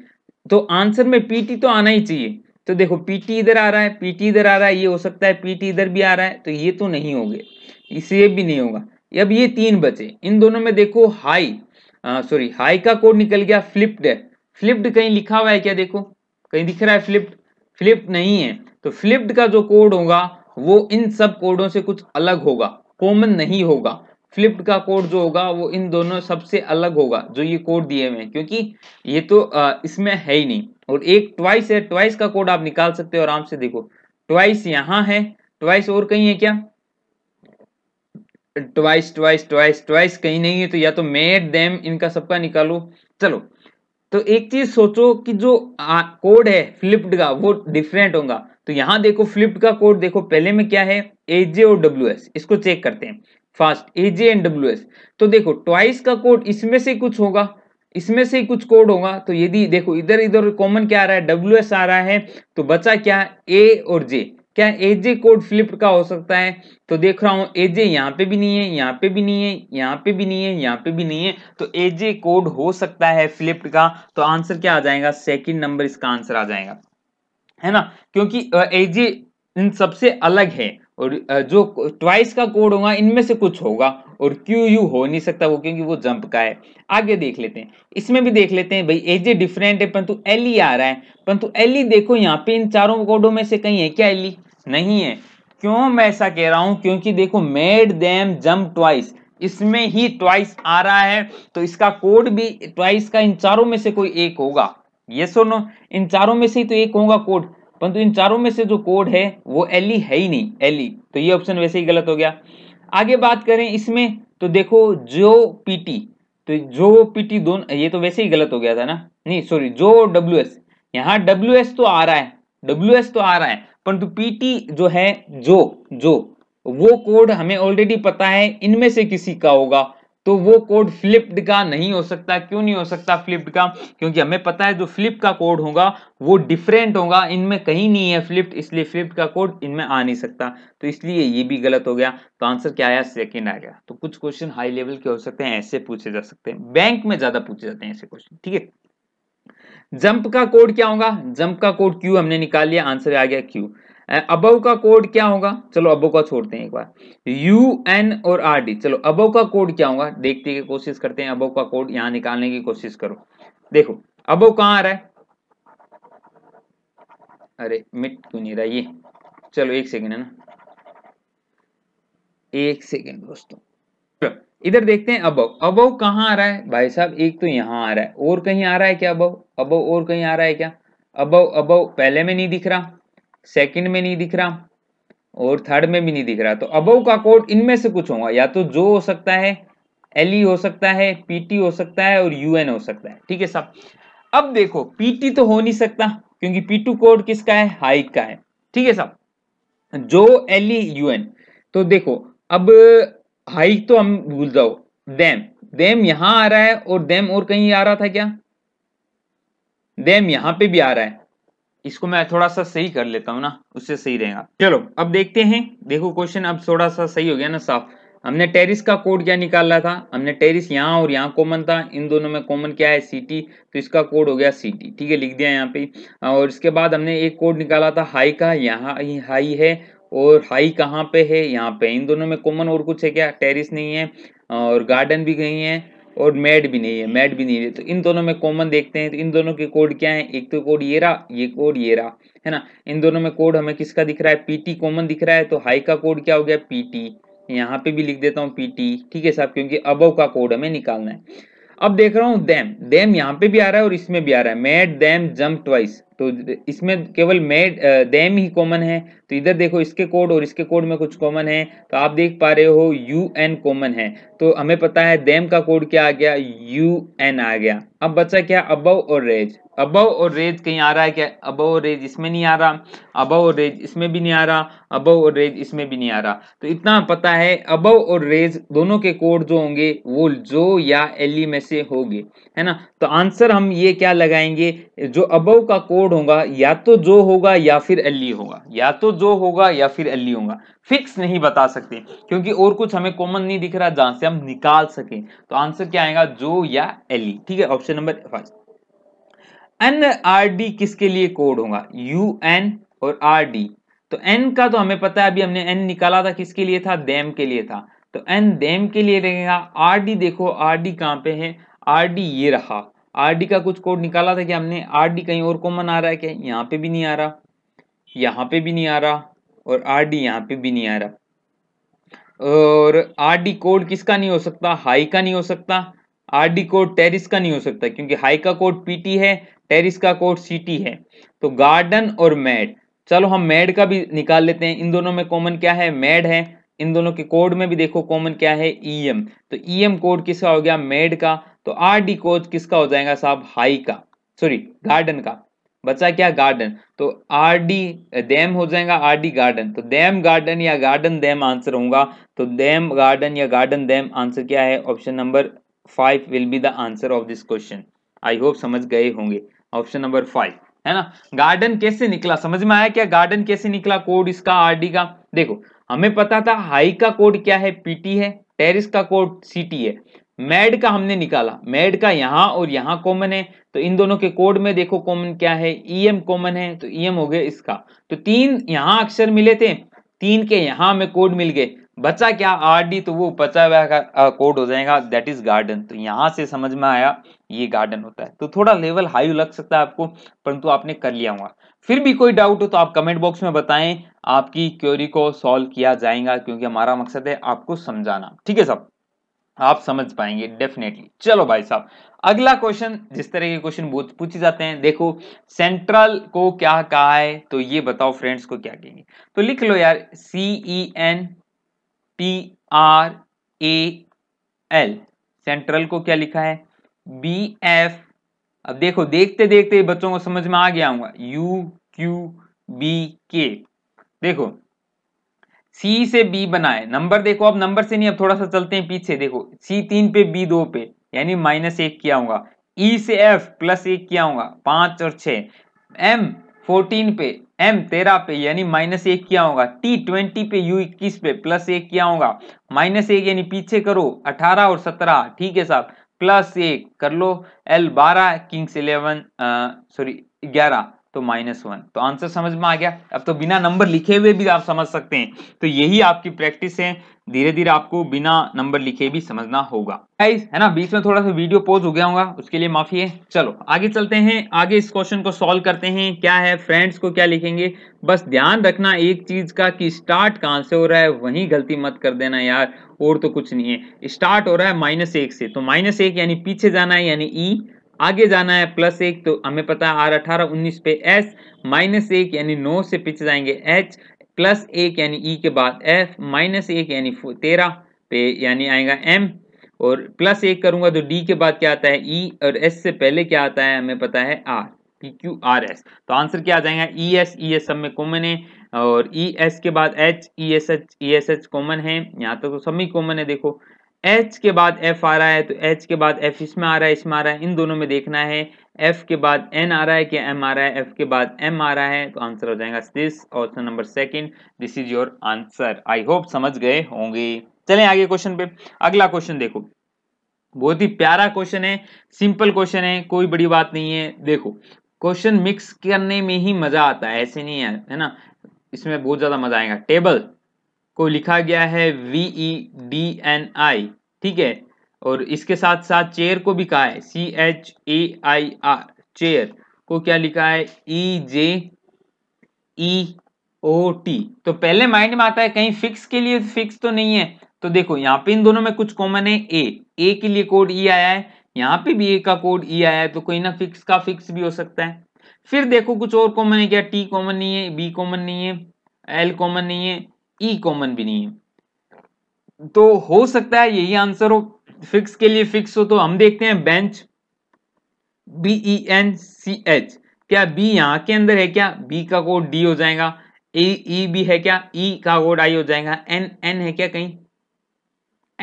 तो आंसर में पीटी तो आना ही चाहिए तो देखो पीटी इधर आ रहा है पीटी इधर आ रहा है ये हो सकता है पीटी इधर भी आ रहा है तो ये तो नहीं होगे इसे भी नहीं होगा अब ये तीन बचे इन दोनों में देखो हाई सॉरी हाई का कोड निकल गया फ्लिप्ड है फ्लिप्ड कहीं लिखा हुआ है क्या देखो कहीं दिख रहा है फ्लिप्ड फ्लिप्ड नहीं है तो फ्लिप्ड का जो कोड होगा वो इन सब कोडों से कुछ अलग होगा कॉमन नहीं होगा फ्लिप्ड का कोड जो होगा वो इन दोनों सबसे अलग होगा जो ये कोड दिए हुए हैं क्योंकि ये तो इसमें है ही नहीं और एक ट्वाइस है ट्वाइस का कोड आप निकाल सकते हो आराम से देखो ट्वाइस यहाँ है ट्वाइस और कहीं है क्या ट्वाइस ट्वाइस ट्वाइस ट्वाइस कहीं नहीं है तो या तो मेड देम इनका सबका निकालो चलो तो एक चीज सोचो कि जो कोड है फ्लिप्ड का वो डिफरेंट होगा तो यहाँ देखो फ्लिप्ड का कोड देखो पहले में क्या है एजे और डब्ल्यू एस इसको चेक करते हैं fast AJ and W S तो देखो ट्वाइस का कोड इसमें से कुछ होगा इसमें से कुछ कोड होगा तो यदि देखो इधर इधर कॉमन क्या आ रहा है डब्ल्यू एस आ रहा है तो बचा क्या ए और जे क्या एजे कोड फ्लिप का हो सकता है तो देख रहा हूं एजे यहाँ पे भी नहीं है यहाँ पे भी नहीं है यहाँ पे भी नहीं है यहाँ पे भी नहीं है तो एजे कोड हो सकता है फ्लिप का तो आंसर क्या आ जाएगा सेकंड नंबर इसका आंसर आ जाएगा है ना क्योंकि एजे इन सबसे अलग है और जो ट्वाइस का कोड होगा इनमें से कुछ होगा और क्यू यू हो नहीं सकता वो क्योंकि वो जंप का है आगे देख लेते हैं इसमें भी देख लेते हैं भाई एजे डिफरेंट है परंतु एल ई e आ रहा है परंतु एल ई e देखो यहाँ पे इन चारों कोडों में से कहीं है क्या एल ई e? नहीं है क्यों मैं ऐसा कह रहा हूँ क्योंकि देखो मेड देम जम्प ट्वाइस इसमें ही ट्वाइस आ रहा है तो इसका कोड भी ट्वाइस का इन चारों में से कोई एक होगा ये सुनो इन चारों में से ही तो एक होगा कोड परंतु इन चारों में से जो कोड है वो एली है ही नहीं एली तो ये ऑप्शन वैसे ही गलत हो गया आगे बात करें इसमें तो देखो जो पीटी तो जो पीटी दोनों ये तो वैसे ही गलत हो गया था ना नहीं सॉरी जो डब्ल्यू एस यहाँ डब्ल्यू एस तो आ रहा है डब्ल्यू एस तो आ रहा है परंतु पीटी जो है जो जो वो कोड हमें ऑलरेडी पता है इनमें से किसी का होगा तो वो कोड फ्लिप्ड का नहीं हो सकता क्यों नहीं हो सकता फ्लिप्ड का क्योंकि हमें पता है जो फ्लिप का कोड होगा वो डिफरेंट होगा इनमें कहीं नहीं है फ्लिप्ड इसलिए फ्लिप्ड का कोड इनमें आ नहीं सकता तो इसलिए ये भी गलत हो गया तो आंसर क्या आया सेकेंड आ गया तो कुछ क्वेश्चन हाई लेवल के हो सकते हैं ऐसे पूछे जा सकते हैं बैंक में ज्यादा पूछे जाते हैं ऐसे क्वेश्चन ठीक है जंप का कोड क्या होगा जंप का कोड क्यू हमने निकाल लिया आंसर आ गया क्यू अबव का कोड क्या होगा चलो अबव का छोड़ते हैं एक बार यू एन और आर डी चलो अबव का कोड क्या होगा देखते की कोशिश करते हैं अबव का कोड यहाँ निकालने की कोशिश करो देखो अबव कहां आ रहा है अरे मिट क्यों नहीं रहा ये चलो एक सेकेंड है ना एक सेकेंड दोस्तों इधर देखते हैं अबव अबव कहां आ रहा है भाई साहब एक तो यहां आ रहा है और कहीं आ रहा है क्या अबव अबव और कहीं आ रहा है क्या अबव अबव पहले में नहीं दिख रहा सेकंड में नहीं दिख रहा और थर्ड में भी नहीं दिख रहा तो अब का कोड इनमें से कुछ होगा या तो जो हो सकता है एल e हो सकता है पीटी हो सकता है और यूएन हो सकता है ठीक है सब अब देखो पीटी तो हो नहीं सकता क्योंकि पीटू कोड किसका है हाइक का है ठीक है सब जो एल यूएन e तो देखो अब हाइक तो हम भूल जाओ डैम डैम यहां आ रहा है और डैम और कहीं आ रहा था क्या डैम यहां पे भी आ रहा है इसको मैं थोड़ा सा सही कर लेता हूँ ना उससे सही रहेगा चलो अब देखते हैं देखो क्वेश्चन अब थोड़ा सा सही हो गया ना साफ हमने टेरिस का कोड क्या निकाला था हमने टेरिस यहाँ और यहाँ कॉमन था इन दोनों में कॉमन क्या है सीटी तो इसका कोड हो गया सीटी ठीक है लिख दिया यहाँ पे और इसके बाद हमने एक कोड निकाला था हाई का यहाँ हाई है और हाई कहाँ पे है यहाँ पे इन दोनों में कॉमन और कुछ है क्या टेरिस नहीं है और गार्डन भी नहीं है और मैड भी नहीं है मैड हम्म। भी नहीं है तो इन दोनों में कॉमन देखते हैं तो इन दोनों के कोड क्या है एक तो कोड ये रहा ये कोड ये रहा है ना इन दोनों में कोड हमें किसका दिख रहा है पीटी कॉमन दिख रहा है तो हाई का कोड क्या हो गया पीटी यहाँ पे भी लिख देता हूँ पीटी ठीक है साहब क्योंकि अबव का कोड हमें निकालना है अब देख रहा हूँ देम देम यहाँ पे भी आ रहा है और इसमें भी आ रहा है मैट देम जम्प ट्वाइस तो इसमें केवल मेड देम ही कॉमन है तो इधर देखो इसके कोड और इसके कोड में कुछ कॉमन है तो आप देख पा रहे हो यू एन कॉमन है तो हमें पता है देम का कोड क्या आ गया यू एन आ गया अब बचा क्या अबव और रेज अबव और रेज कहीं आ रहा है क्या अबव और रेज इसमें नहीं आ रहा अबव और रेज इसमें भी नहीं आ रहा अबव और रेज इसमें भी नहीं आ रहा तो इतना पता है अबव और रेज दोनों के कोड जो होंगे वो जो या एली e में से होंगे है ना तो आंसर हम ये क्या लगाएंगे जो अबव का कोड कोड होगा या तो जो होगा या फिर एल e होगा या तो जो होगा या फिर एल e होगा फिक्स नहीं बता सकते क्योंकि और कुछ हमें कॉमन नहीं दिख रहा जहां से हम निकाल सके तो आंसर क्या आएगा जो या एल e। ठीक है option number five N R D किसके लिए कोड होगा यू एन और आर डी तो एन का तो हमें पता है अभी हमने एन निकाला था किसके लिए था देम के लिए था तो एन देम के लिए रहेगा आर डी देखो आर डी कहां पे है आर डी ये रहा आर का कुछ कोड निकाला था कि हमने आर कहीं और कॉमन आ रहा है क्या यहाँ पे भी नहीं आ रहा यहाँ पे भी नहीं आ रहा और आर डी यहाँ पे भी नहीं आ रहा और आर डी कोड किसका नहीं हो सकता हाई का नहीं हो सकता आर डी कोड टेरिस का नहीं हो सकता क्योंकि हाई का कोड पीटी है टेरिस का कोड सीटी है तो गार्डन और मैड चलो हम मैड का भी निकाल लेते हैं इन दोनों में कॉमन क्या है मैड है इन दोनों के कोड में भी देखो कॉमन क्या है ई e एम तो ई e एम कोड किसका हो गया मेड का तो आर डी डिकोज किसका हो जाएगा साहब हाई का सॉरी गार्डन का बचा क्या गार्डन तो आर डी डैम हो जाएगा आर डी गार्डन तो डैम गार्डन या गार्डन डैम आंसर होगा तो डैम गार्डन या गार्डन डैम आंसर क्या है option number five will be the answer of this question I hope समझ गए होंगे ऑप्शन नंबर फाइव है ना गार्डन कैसे निकला समझ में आया क्या गार्डन कैसे निकला कोड इसका आर डी का देखो हमें पता था हाई का कोड क्या है पीटी है टेरिस का कोड सीटी है मैड का हमने निकाला मैड का यहाँ और यहाँ कॉमन है तो इन दोनों के कोड में देखो कॉमन क्या है ई एम कॉमन है तो ई e एम हो गया इसका तो तीन यहां अक्षर मिले थे तीन के यहां में कोड मिल गए बचा क्या आर डी तो वो बचा हुआ कोड हो जाएगा दैट इज गार्डन तो यहाँ से समझ में आया ये गार्डन होता है तो थोड़ा लेवल हाई लग सकता है आपको परंतु आपने कर लिया हुआ फिर भी कोई डाउट हो तो आप कमेंट बॉक्स में बताएं आपकी क्योरी को सॉल्व किया जाएगा क्योंकि हमारा मकसद है आपको समझाना ठीक है सब आप समझ पाएंगे डेफिनेटली चलो भाई साहब अगला क्वेश्चन जिस तरह के क्वेश्चन बहुत पूछे जाते हैं देखो सेंट्रल को क्या कहा है तो ये बताओ फ्रेंड्स को क्या कहेंगे तो लिख लो यार C E N T R A L central को क्या लिखा है बी एफ अब देखो देखते देखते बच्चों को समझ में आ गया होगा यू क्यू बी के देखो सी से बी बनाए नंबर देखो अब नंबर से नहीं अब थोड़ा सा चलते हैं पीछे देखो सी तीन पे बी दो पे यानी माइनस एक किया होगा ई e से एफ प्लस एक किया होगा पांच और छ एम फोर्टीन पे एम तेरह पे यानी माइनस एक किया होगा टी ट्वेंटी पे यू इक्कीस पे प्लस एक किया होगा माइनस एक यानी पीछे करो अठारह और सत्रह ठीक है साहब प्लस एक कर लो एल बारह किंग्स इलेवन सॉरी ग्यारह तो माइनस वन तो आंसर समझ में आ गया अब तो बिना नंबर लिखे हुए भी आप समझ सकते हैं तो यही आपकी प्रैक्टिस है धीरे धीरे आपको बिना नंबर लिखे भी समझना होगा गाइस है ना बीच में थोड़ा सा वीडियो पोज हो गया होगा उसके लिए माफी है चलो आगे चलते हैं आगे इस क्वेश्चन को सॉल्व करते हैं क्या है फ्रेंड्स को क्या लिखेंगे बस ध्यान रखना एक चीज का कि स्टार्ट कहां से हो रहा है वही गलती मत कर देना यार और तो कुछ नहीं है स्टार्ट हो रहा है माइनस एक से तो माइनस एक यानी पीछे जाना है यानी ई e। आगे जाना है प्लस एक तो हमें पता है आर अठारह उन्नीस पे एस माइनस एक यानी नौ से पीछे जाएंगे एच प्लस एक यानी ई e के बाद एफ माइनस एक यानी तेरह पे यानी आएगा एम और प्लस एक करूंगा तो डी के बाद क्या आता है ई e, और एस से पहले क्या आता है हमें पता है R P Q R S तो आंसर क्या आ जाएगा ई एस ई एस सब में कॉमन है और ई e, एस के बाद H E S H E S H common है यहाँ तक तो सभी कॉमन है देखो एच के बाद एफ आ रहा है तो एच के बाद एफ इसमें आ रहा है इसमें आ रहा है इन दोनों में देखना है एफ के बाद एन आ रहा है कि एम आ रहा है एफ के बाद एम आ रहा है तो आंसर हो जाएगा this option number second this is your answer I hope समझ गए होंगे चले आगे क्वेश्चन पे अगला क्वेश्चन देखो बहुत ही प्यारा क्वेश्चन है सिंपल क्वेश्चन है कोई बड़ी बात नहीं है देखो क्वेश्चन मिक्स करने में ही मजा आता है ऐसे नहीं है है ना इसमें बहुत ज्यादा मजा आएगा टेबल को लिखा गया है V E D N I ठीक है और इसके साथ साथ चेयर को भी कहा है C H A I R chair को क्या लिखा है ई जे ई ओ टी तो पहले माइंड में आता है कहीं फिक्स के लिए फिक्स तो नहीं है तो देखो यहाँ पे इन दोनों में कुछ कॉमन है ए ए के लिए कोड ई e आया है यहाँ पे भी ए का कोड ई e आया है तो कोई ना फिक्स का फिक्स भी हो सकता है फिर देखो कुछ और कॉमन है क्या टी कॉमन नहीं है बी कॉमन नहीं है एल कॉमन नहीं है ई कॉमन भी नहीं है तो हो सकता है यही आंसर हो फिक्स के लिए फिक्स हो तो हम देखते हैं bench B E N C H क्या बी यहां के अंदर है क्या बी का कोड डी हो जाएगा ए ई बी है क्या ई e का कोड आई हो जाएगा एन एन है क्या कहीं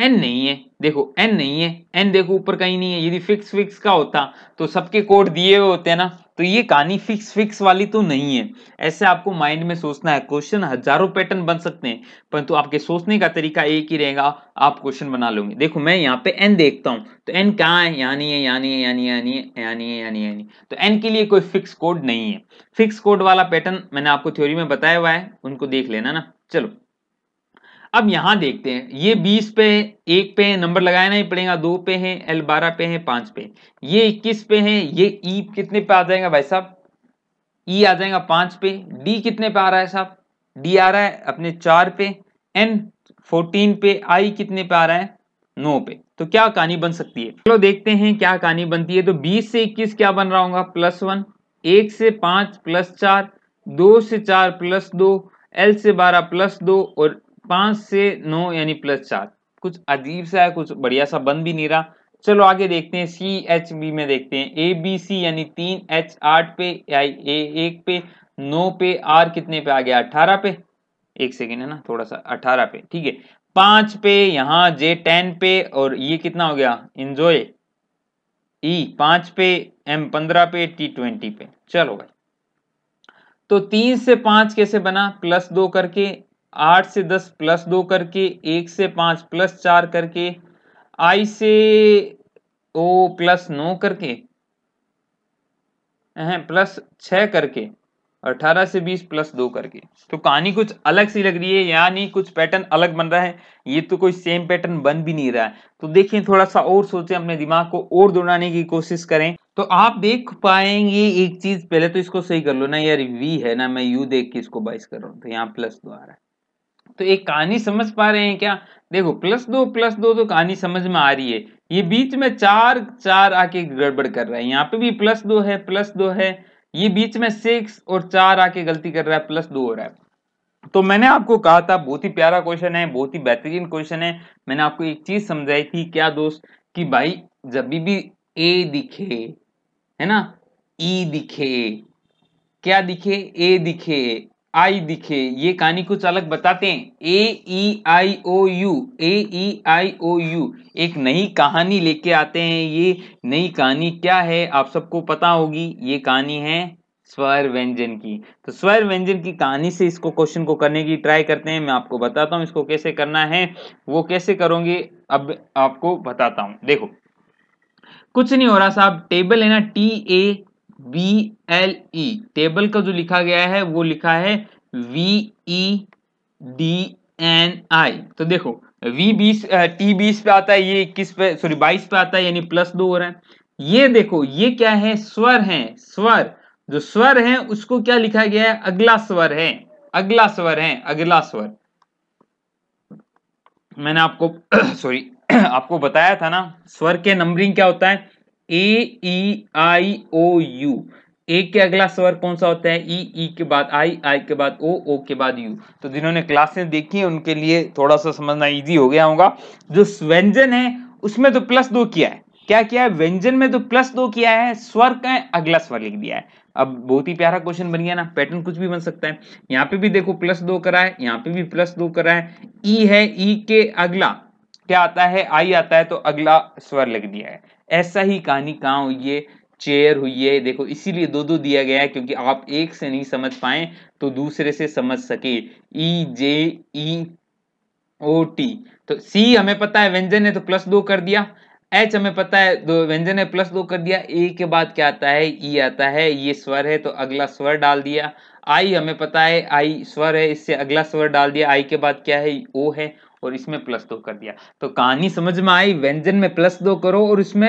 एन नहीं है देखो एन नहीं है एन देखो ऊपर कहीं नहीं है यदि फिक्स फिक्स का होता तो सबके कोड दिए हुए होते हैं ना तो ये कहानी फिक्स फिक्स वाली तो नहीं है ऐसे आपको माइंड में सोचना है क्वेश्चन हजारों पैटर्न बन सकते हैं परंतु आपके सोचने का तरीका एक ही रहेगा आप क्वेश्चन बना लोगे देखो मैं यहाँ पे एन देखता हूँ तो एन कहाँ है यानी है यानी है यानी यानी यानी यानी यानी तो एन के लिए कोई फिक्स कोड नहीं है फिक्स कोड वाला पैटर्न मैंने आपको थ्योरी में बताया हुआ है उनको देख लेना ना चलो अब यहां देखते हैं ये बीस पे एक पे नंबर लगाना ही पड़ेगा दो पे है एल बारह पे है पांच पे ये इक्कीस पे है ये ई e कितने पे आ जाएगा भाई साहब ई e आ जाएगा पांच पे डी कितने पे आ रहा है साहब डी आ रहा है अपने चार पे एन फोर्टीन पे आई कितने पे आ रहा है नौ पे तो क्या कहानी बन सकती है चलो देखते हैं क्या कहानी बनती है तो बीस से इक्कीस क्या बन रहा होगा प्लस वन एक से पांच प्लस चार दो से चार प्लस दो एल से बारह प्लस दो और पांच से नौ यानी प्लस चार कुछ अजीब सा है कुछ बढ़िया सा बन भी नहीं रहा चलो आगे देखते हैं सी एच बी में देखते हैं ए बी सी यानी तीन एच आठ पे ए एक पे नौ पे आर कितने पे आ गया अठारह पे एक सेकेंड है ना थोड़ा सा अठारह पे ठीक है पांच पे यहाँ जे टेन पे और ये कितना हो गया इंजॉय ई e पांच पे एम पंद्रह पे टी ट्वेंटी पे चलो भाई तो तीन से पांच कैसे बना प्लस दो करके आठ से दस प्लस दो करके एक से पाँच प्लस चार करके आई से ओ प्लस नौ करके प्लस छः करके अठारह से बीस प्लस दो करके तो कहानी कुछ अलग सी लग रही है यानी कुछ पैटर्न अलग बन रहा है ये तो कोई सेम पैटर्न बन भी नहीं रहा है तो देखिए थोड़ा सा और सोचें अपने दिमाग को और दौड़ाने की कोशिश करें तो आप देख पाएंगे एक चीज पहले तो इसको सही कर लो ना यार वी है ना मैं यू देख के इसको बाइस कर रहा हूँ तो यहाँ प्लस दो आ रहा है तो एक कहानी समझ पा रहे हैं क्या देखो प्लस दो प्लस दो तो कहानी समझ में आ रही है ये बीच में चार चार आके गड़बड़ कर रहा है यहाँ पे भी प्लस दो है प्लस दो है ये बीच में सिक्स और चार आके गलती कर रहा है प्लस दो हो रहा है तो मैंने आपको कहा था बहुत ही प्यारा क्वेश्चन है बहुत ही बेहतरीन क्वेश्चन है मैंने आपको एक चीज समझाई थी क्या दोस्त कि भाई जब भी ए दिखे है ना ई e दिखे क्या दिखे ए दिखे आई दिखे ये कहानी कुछ अलग बताते हैं ए ई आई ओ U A E I O you एक नई कहानी लेके आते हैं ये नई कहानी क्या है आप सबको पता होगी ये कहानी है स्वर व्यंजन की तो स्वर व्यंजन की कहानी से इसको क्वेश्चन को करने की ट्राई करते हैं मैं आपको बताता हूँ इसको कैसे करना है वो कैसे करोगे अब आपको बताता हूँ देखो कुछ नहीं हो रहा साहब टेबल है ना T A B L E table का जो लिखा गया है वो लिखा है V E D N I तो देखो वी बीस टी बीस पे आता है ये इक्कीस पे सॉरी बाईस पे आता है यानी प्लस दो हो रहा है ये देखो ये क्या है स्वर है स्वर जो स्वर है उसको क्या लिखा गया है अगला स्वर है अगला स्वर है अगला स्वर मैंने आपको सॉरी आपको बताया था ना स्वर के नंबरिंग क्या होता है ए ई आई ओ यू ए के अगला स्वर कौन सा होता है ई e, ई e के बाद आई आई के बाद ओ ओ के बाद यू तो जिन्होंने क्लासेस देखी है उनके लिए थोड़ा सा समझना इजी हो गया होगा जो व्यंजन है उसमें तो प्लस दो किया है क्या किया है व्यंजन में तो प्लस दो किया है स्वर का अगला स्वर लिख दिया है अब बहुत ही प्यारा क्वेश्चन बन गया ना पैटर्न कुछ भी बन सकता है यहाँ पे भी देखो प्लस दो करा है यहाँ पे भी प्लस दो करा है ई e है ई के अगला क्या आता है आई आता है तो अगला स्वर लिख दिया है ऐसा ही कहानी कहाँ हुई है चेयर हुई है देखो इसीलिए दो दो दिया गया है क्योंकि आप एक से नहीं समझ पाए तो दूसरे से समझ सके ई जे ई ओ टी तो सी हमें पता है व्यंजन है तो प्लस दो कर दिया एच हमें पता है दो व्यंजन है प्लस दो कर दिया ए के बाद क्या आता है ई e आता है ये स्वर है तो अगला स्वर डाल दिया आई हमें पता है आई स्वर है इससे अगला स्वर डाल दिया आई के बाद क्या है ओ है और इसमें प्लस दो कर दिया तो कहानी समझ में आई व्यंजन में प्लस दो करो और इसमें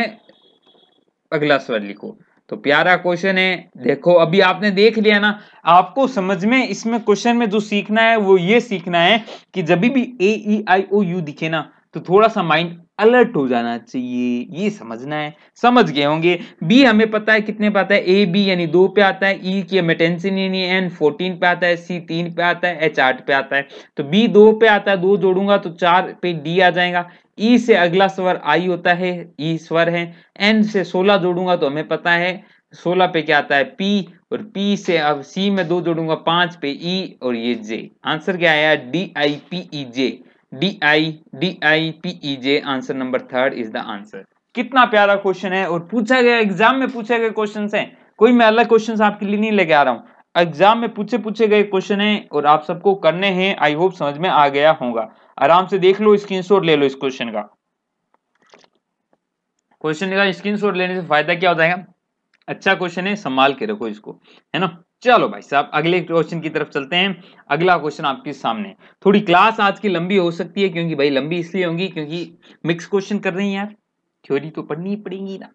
अगला स्वर लिखो तो प्यारा क्वेश्चन है देखो अभी आपने देख लिया ना आपको समझ में इसमें क्वेश्चन में जो सीखना है वो ये सीखना है कि जब भी ए ई आई ओ यू दिखे ना तो थोड़ा सा माइंड अलर्ट हो जाना चाहिए ये समझना है समझ गए होंगे बी हमें पता है कितने पे आता है ए बी यानी दो पे आता है ई e की नहीं है एन फोर्टीन पे आता है सी तीन पे आता है एच आठ पे आता है तो बी दो पे आता है दो जोड़ूंगा तो चार पे डी आ जाएगा ई e से अगला स्वर आई होता है ई e स्वर है एन से सोलह जोड़ूंगा तो हमें पता है सोलह पे क्या आता है पी और पी से अब सी में दो जोड़ूंगा पांच पे ई और ये जे आंसर क्या आया D I P E J D I D I P E J answer number third is the answer कितना प्यारा क्वेश्चन है और पूछा गया एग्जाम में पूछे गए क्वेश्चन है कोई मैं अलग क्वेश्चन आपके लिए नहीं लेके आ रहा हूँ एग्जाम में पूछे पूछे गए क्वेश्चन है और आप सबको करने हैं आई होप समझ में आ गया होगा आराम से देख लो शॉट ले लो इस क्वेश्चन का क्वेश्चन का शॉट लेने से फायदा क्या हो जाएगा अच्छा क्वेश्चन है संभाल के रखो इसको है ना चलो भाई साहब अगले क्वेश्चन की तरफ चलते हैं अगला क्वेश्चन आपके सामने थोड़ी क्लास आज की लंबी हो सकती है क्योंकि भाई लंबी इसलिए होंगी क्योंकि मिक्स क्वेश्चन कर रहे हैं यार थ्योरी तो पढ़नी पड़ेगी ना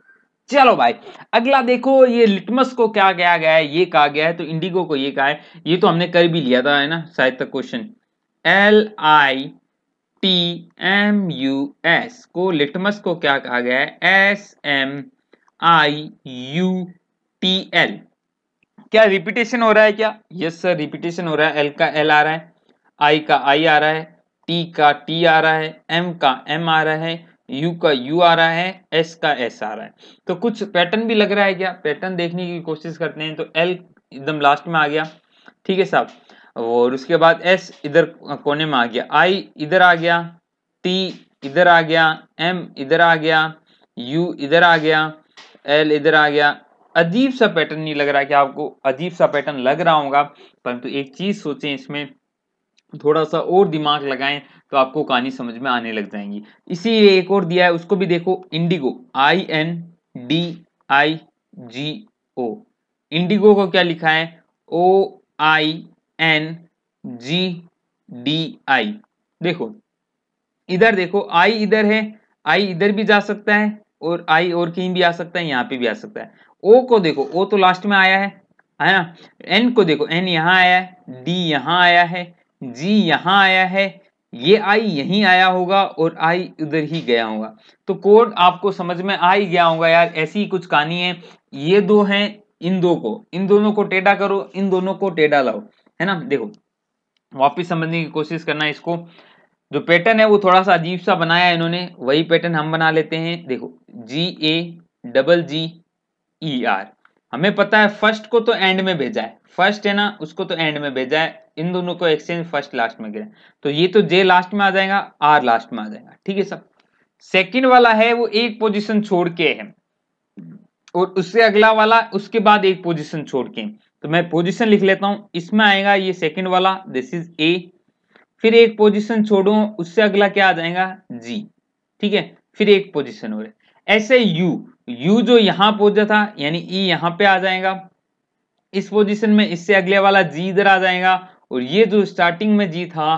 चलो भाई अगला देखो ये लिटमस को क्या कहा गया है ये कहा गया है तो इंडिगो को ये कहा है ये तो हमने कर भी लिया था है ना शायद तक question L I T M U S को लिटमस को क्या कहा गया है S M I U T L क्या रिपीटेशन हो रहा है क्या यस सर रिपीटेशन हो रहा है एल का एल आ रहा है आई का आई आ रहा है टी का टी आ रहा है एम का एम आ रहा है यू का यू आ रहा है एस का एस आ रहा है तो कुछ पैटर्न भी लग रहा है क्या पैटर्न देखने की कोशिश करते हैं तो एल एकदम लास्ट में आ गया ठीक है साहब और उसके बाद एस इधर कोने में आ गया आई इधर आ गया टी इधर आ गया एम इधर आ गया यू इधर आ गया एल इधर आ गया अजीब सा पैटर्न नहीं लग रहा कि आपको अजीब सा पैटर्न लग रहा होगा परंतु एक चीज सोचें इसमें थोड़ा सा और दिमाग लगाएं तो आपको कहानी समझ में आने लग जाएंगी इसीलिए एक और दिया है उसको भी देखो indigo I N D I G O indigo को क्या लिखा है ओ I N G D I देखो इधर देखो आई इधर है आई इधर भी जा सकता है और आई और कहीं भी आ सकता है यहाँ पे भी आ सकता है ओ को देखो ओ तो लास्ट में आया है है ना एन को देखो एन यहाँ आया है डी यहाँ आया है जी यहाँ आया है ये आई यहीं आया होगा और आई उधर ही गया होगा तो कोड आपको समझ में आ ही गया होगा यार ऐसी कुछ कहानी है ये दो हैं इन दो को इन दोनों को टेढ़ा करो इन दोनों को टेढ़ा लाओ है ना देखो वापस समझने की कोशिश करना इसको जो पैटर्न है वो थोड़ा सा अजीब सा बनाया है इन्होंने वही पैटर्न हम बना लेते हैं देखो G A double G E e R हमें पता है फर्स्ट को तो एंड में भेजा है फर्स्ट है ना उसको तो एंड में भेजा है इन दोनों को एक्सचेंज फर्स्ट लास्ट में गिरा तो ये तो जे लास्ट में आ जाएगा आर लास्ट में आ जाएगा ठीक है सब सेकंड वाला है वो एक पोजीशन छोड़ के है और उससे अगला वाला उसके बाद एक पोजीशन छोड़ के तो मैं पोजीशन लिख लेता हूं इसमें आएगा ये सेकंड वाला दिस इज ए फिर एक पोजीशन छोड़ू उससे अगला क्या आ जाएगा जी ठीक है फिर एक पोजीशन और ऐसे यू U जो यहां पहुंचा था यानी ई यहां पे आ जाएगा इस पोजीशन में इससे अगले वाला जी इधर आ जाएगा और ये जो स्टार्टिंग में जी था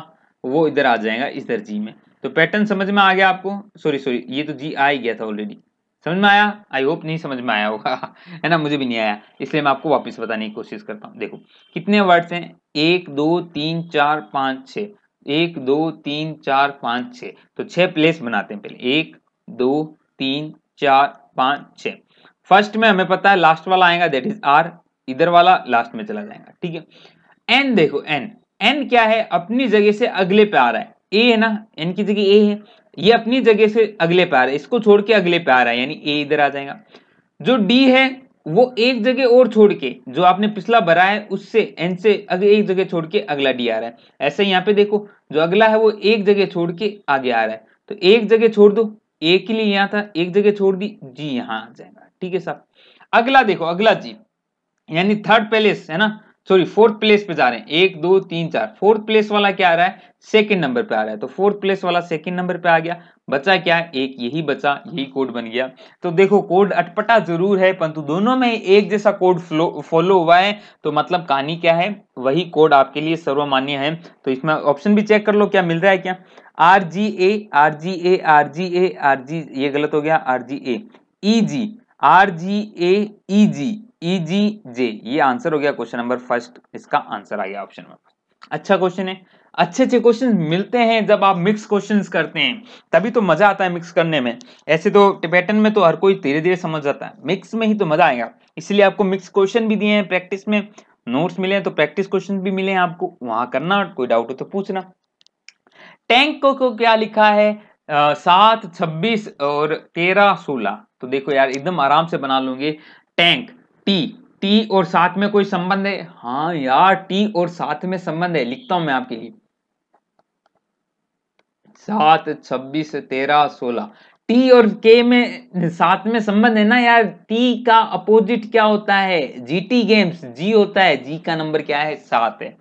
वो इधर आ जाएगा इधर जी में तो पैटर्न समझ में आ गया आपको सॉरी सॉरी ये तो G आ ही गया था ऑलरेडी समझ में आया आई होप नहीं समझ में आया होगा है ना मुझे भी नहीं आया इसलिए मैं आपको वापस बताने की कोशिश करता हूँ देखो कितने वर्ड्स हैं एक दो तीन चार पाँच छ एक दो तीन चार पाँच छ तो छः प्लेस बनाते हैं पहले एक दो तीन चार पांच छ फर्स्ट में हमें पता है लास्ट वाला आएगा दैट इज आर इधर वाला लास्ट में चला जाएगा ठीक है एन देखो एन एन क्या है अपनी जगह से अगले पे आ रहा है ए है ना एन की जगह ए है ये अपनी जगह से अगले पे आ रहा है इसको छोड़ के अगले पे आ रहा है यानी ए इधर आ जाएगा जो डी है वो एक जगह और छोड़ के जो आपने पिछला भरा है उससे एन से अगर एक जगह छोड़ के अगला डी आ रहा है ऐसे यहाँ पे देखो जो अगला है वो एक जगह छोड़ के आगे आ रहा है तो एक जगह छोड़ दो ए के लिए यहां था एक जगह छोड़ दी जी यहां आ जाएगा ठीक है साहब अगला देखो अगला जी यानी थर्ड पैलेस है ना सॉरी फोर्थ प्लेस पे जा रहे हैं एक दो तीन चार फोर्थ प्लेस वाला क्या आ रहा है सेकंड नंबर पे आ रहा है तो फोर्थ प्लेस वाला सेकंड नंबर पे आ गया बचा क्या एक यही बचा यही कोड बन गया तो देखो कोड अटपटा जरूर है परंतु दोनों में एक जैसा कोड फॉलो हुआ है तो मतलब कहानी क्या है वही कोड आपके लिए सर्वमान्य है तो इसमें ऑप्शन भी चेक कर लो क्या मिल रहा है क्या R G A R G A R G A R G ये गलत हो गया are G A ji are G ए जी ई जी जे ये आंसर हो गया क्वेश्चन नंबर फर्स्ट इसका आंसर आ गया ऑप्शन नंबर अच्छा क्वेश्चन है अच्छे अच्छे क्वेश्चंस मिलते हैं जब आप मिक्स क्वेश्चंस करते हैं तभी तो मजा आता है मिक्स करने में ऐसे तो टिबेटन में तो हर कोई धीरे धीरे समझ जाता है मिक्स में ही तो मजा आएगा इसलिए आपको मिक्स क्वेश्चन भी दिए हैं प्रैक्टिस में नोट्स मिले हैं तो प्रैक्टिस क्वेश्चन भी मिले हैं आपको वहां करना कोई डाउट हो तो पूछना टैंक को, क्या लिखा है सात छब्बीस और तेरह सोलह तो देखो यार एकदम आराम से बना लूंगे टैंक टी टी और साथ में कोई संबंध है हाँ यार टी और साथ में संबंध है लिखता हूं मैं आपके लिए सात छब्बीस तेरह सोलह टी और के में साथ में संबंध है ना यार टी का अपोजिट क्या होता है जीटी गेम्स जी होता है जी का नंबर क्या है सात है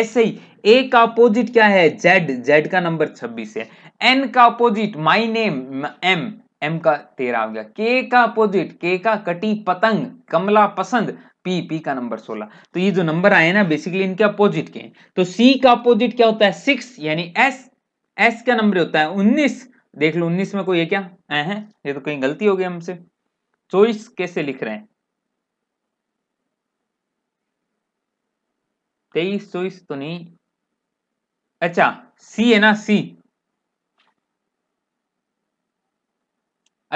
ऐसे ही ए का अपोजिट क्या है जेड जेड का नंबर छब्बीस है एन का opposite my name M M का तेरह हो गया के का अपोजिट के का कटी पतंग कमला पसंद पी पी का नंबर सोलह तो ये जो नंबर आए ना बेसिकली इनके अपोजिट के तो सी का अपोजिट क्या होता है सिक्स यानी एस एस का नंबर होता है उन्नीस देख लो उन्नीस में कोई ये क्या है ये तो कहीं गलती हो गई हमसे चोइस कैसे लिख रहे हैं तेईस चोइस तो नहीं अच्छा सी है ना सी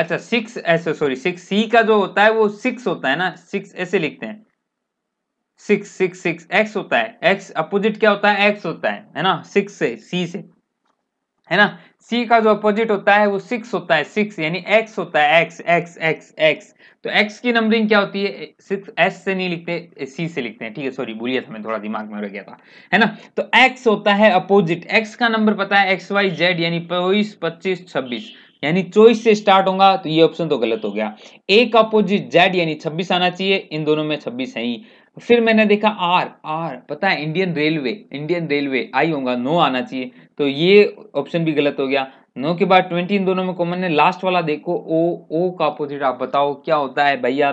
अच्छा सिक्स ऐसे सॉरी सिक्स सी का जो होता है वो सिक्स होता है ना सिक्स ऐसे लिखते हैं सिक्स सिक्स सिक्स एक्स होता है एक्स अपोजिट क्या होता है एक्स होता है है ना सिक्स से सी से है ना सी का जो अपोजिट होता है वो सिक्स होता है सिक्स यानी एक्स होता है एक्स एक्स एक्स एक्स तो एक्स की नंबरिंग क्या होती है सिर्फ एस से नहीं लिखते सी से लिखते हैं ठीक है सॉरी बोलिए था मैं थोड़ा दिमाग में रह गया था है ना तो एक्स होता है अपोजिट एक्स का नंबर पता है एक्स वाई जेड यानी चौबीस पच्चीस छब्बीस यानी चोइस से स्टार्ट होगा तो ये ऑप्शन तो गलत हो गया एक अपोजिट जेड यानी छब्बीस आना चाहिए इन दोनों में छब्बीस है ही फिर मैंने देखा आर आर पता है Indian railway Indian railway I होगा नो आना चाहिए तो ये ऑप्शन भी गलत हो गया नो के बाद ट्वेंटी इन दोनों में कॉमन है लास्ट वाला देखो ओ ओ का अपोजिट आप बताओ क्या होता है भैया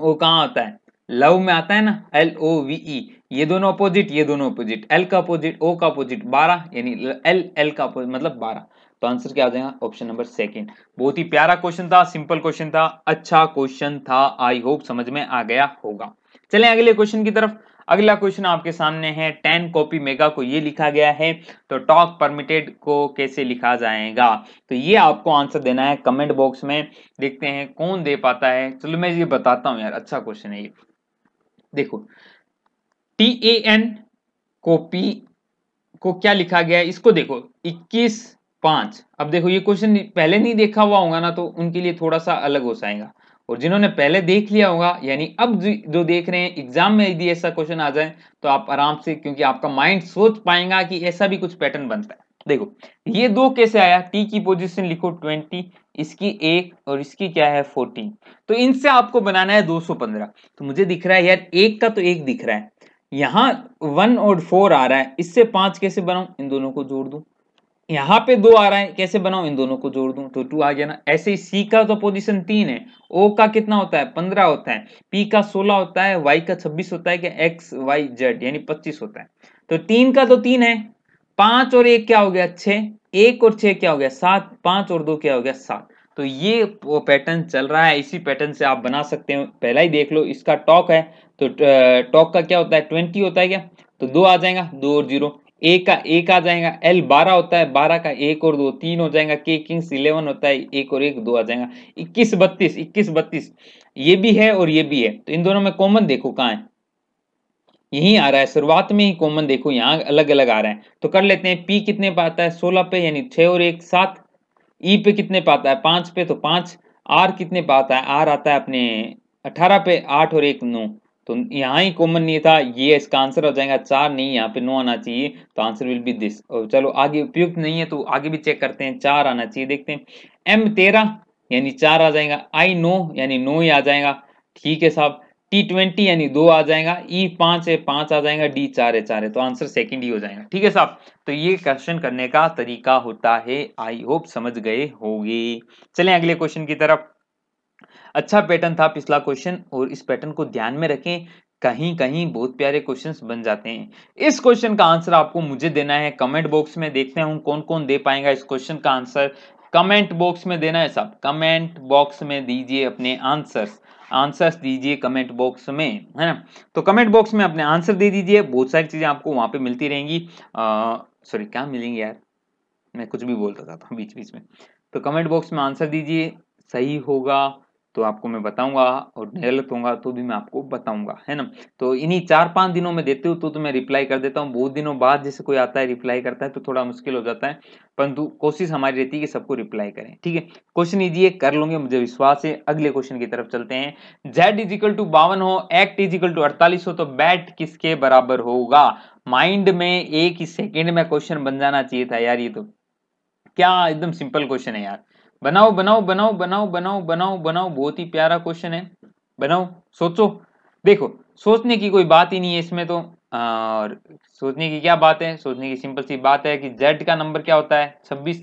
ओ कहाँ आता है लव में आता है ना एल ओ वी ई ये दोनों अपोजिट ये दोनों अपोजिट एल का अपोजिट ओ का अपोजिट बारह यानी एल एल का अपोजिट मतलब बारह तो आंसर क्या आ जाएगा ऑप्शन नंबर सेकंड बहुत ही प्यारा क्वेश्चन था सिंपल क्वेश्चन था अच्छा क्वेश्चन था आई होप समझ में आ गया होगा चलें अगले क्वेश्चन की तरफ अगला क्वेश्चन आपके सामने है टेन कॉपी मेगा को ये लिखा गया है तो टॉक परमिटेड को कैसे लिखा जाएगा तो ये आपको आंसर देना है कमेंट बॉक्स में देखते हैं कौन दे पाता है चलो मैं ये बताता हूं यार अच्छा क्वेश्चन है ये देखो टी ए एन कॉपी को क्या लिखा गया है इसको देखो 21 पांच अब देखो ये क्वेश्चन पहले नहीं देखा हुआ होगा ना तो उनके लिए थोड़ा सा अलग हो जाएगा और जिन्होंने पहले देख लिया होगा यानी अब जो देख रहे हैं एग्जाम में यदि ऐसा क्वेश्चन आ जाए तो आप आराम से क्योंकि आपका माइंड सोच पाएगा कि ऐसा भी कुछ पैटर्न बनता है देखो ये दो कैसे आया टी की पोजिशन लिखो ट्वेंटी इसकी एक और इसकी क्या है फोर्टीन तो इनसे आपको बनाना है दो सौ पंद्रह तो मुझे दिख रहा है यार एक का तो एक दिख रहा है यहाँ वन और फोर आ रहा है इससे पांच कैसे बनाऊ इन दोनों को जोड़ दू यहाँ पे दो आ रहा है कैसे बनाऊ इन दोनों को जोड़ दू तो टू आ गया ना ऐसे ही सी का तो पोजीशन तीन है ओ का कितना होता है पंद्रह होता है पी का सोलह होता है वाई का छब्बीस होता है क्या एक्स वाई जेड यानी पच्चीस होता है तो तीन का तो तीन है पांच और एक क्या हो गया छह एक और छह क्या हो गया सात पांच और दो क्या हो गया सात तो ये वो पैटर्न चल रहा है इसी पैटर्न से आप बना सकते हो पहला ही देख लो इसका टॉक है तो टॉक का क्या होता है ट्वेंटी होता है क्या तो दो आ जाएगा दो और जीरो ए का एक आ जाएगा एल बारह होता है बारह का एक और दो तीन हो जाएगा के किंग्स इलेवन होता है एक और एक दो आ जाएगा इक्कीस बत्तीस इक्कीस बत्तीस ये भी है और ये भी है तो इन दोनों में कॉमन देखो कहा है यही आ रहा है शुरुआत में ही कॉमन देखो यहाँ अलग अलग आ रहा है तो कर लेते हैं पी कितने पे आता है सोलह पे यानी छः और एक सात ई e पे कितने पे आता है पांच पे तो पांच आर कितने पे आता है आर आता है अपने अठारह पे आठ और एक नौ तो यहाँ ही कॉमन नहीं था ये इसका आंसर हो जाएगा चार नहीं यहाँ पे नो आना चाहिए तो आंसर विल बी दिस और चलो आगे उपयुक्त नहीं है तो आगे भी चेक करते हैं चार आना चाहिए देखते हैं एम तेरह यानी चार आ जाएगा आई नो यानी नो ही आ जाएगा ठीक है साहब टी ट्वेंटी यानी दो आ जाएगा ई e पांच है पांच आ जाएगा डी चार है चार है तो आंसर सेकेंड ही हो जाएगा ठीक है साहब तो ये क्वेश्चन करने का तरीका होता है आई होप समझ गए होगी चले अगले क्वेश्चन की तरफ अच्छा पैटर्न था पिछला क्वेश्चन और इस पैटर्न को ध्यान में रखें कहीं कहीं बहुत प्यारे क्वेश्चंस बन जाते हैं इस क्वेश्चन का आंसर आपको मुझे देना है कमेंट बॉक्स में देखते हैं कौन कौन दे पाएगा इस क्वेश्चन का आंसर कमेंट बॉक्स में देना है सब कमेंट बॉक्स में दीजिए अपने आंसर्स आंसर्स दीजिए कमेंट बॉक्स में है ना तो कमेंट बॉक्स में अपने आंसर दे दीजिए बहुत सारी चीज़ें आपको वहाँ पे मिलती रहेंगी सॉरी क्या मिलेंगी यार मैं कुछ भी बोलता था बीच बीच में तो कमेंट बॉक्स में आंसर दीजिए सही होगा तो आपको मैं बताऊंगा और गलत हम्म। होगा तो भी मैं आपको बताऊंगा है ना तो इन्हीं चार पांच दिनों में देते हो तो, तो मैं रिप्लाई कर देता हूँ बहुत दिनों बाद जैसे कोई आता है रिप्लाई करता है तो थोड़ा मुश्किल हो जाता है परंतु कोशिश हमारी रहती है कि सबको रिप्लाई करें ठीक है क्वेश्चन ये कर लूंगे मुझे विश्वास है अगले क्वेश्चन की तरफ चलते हैं जेड इजिकल टू बावन हो एक्ट इजिकल टू अड़तालीस हो तो बैट किसके बराबर होगा माइंड में एक ही सेकेंड में क्वेश्चन बन जाना चाहिए था यार ये तो क्या एकदम सिंपल क्वेश्चन है यार बनाओ बनाओ बनाओ बनाओ बनाओ बनाओ बनाओ बहुत ही प्यारा क्वेश्चन है बनाओ सोचो देखो सोचने की कोई बात ही नहीं है इसमें तो और सोचने की क्या बात है सोचने की सिंपल सी बात है कि जेड का नंबर क्या होता है छब्बीस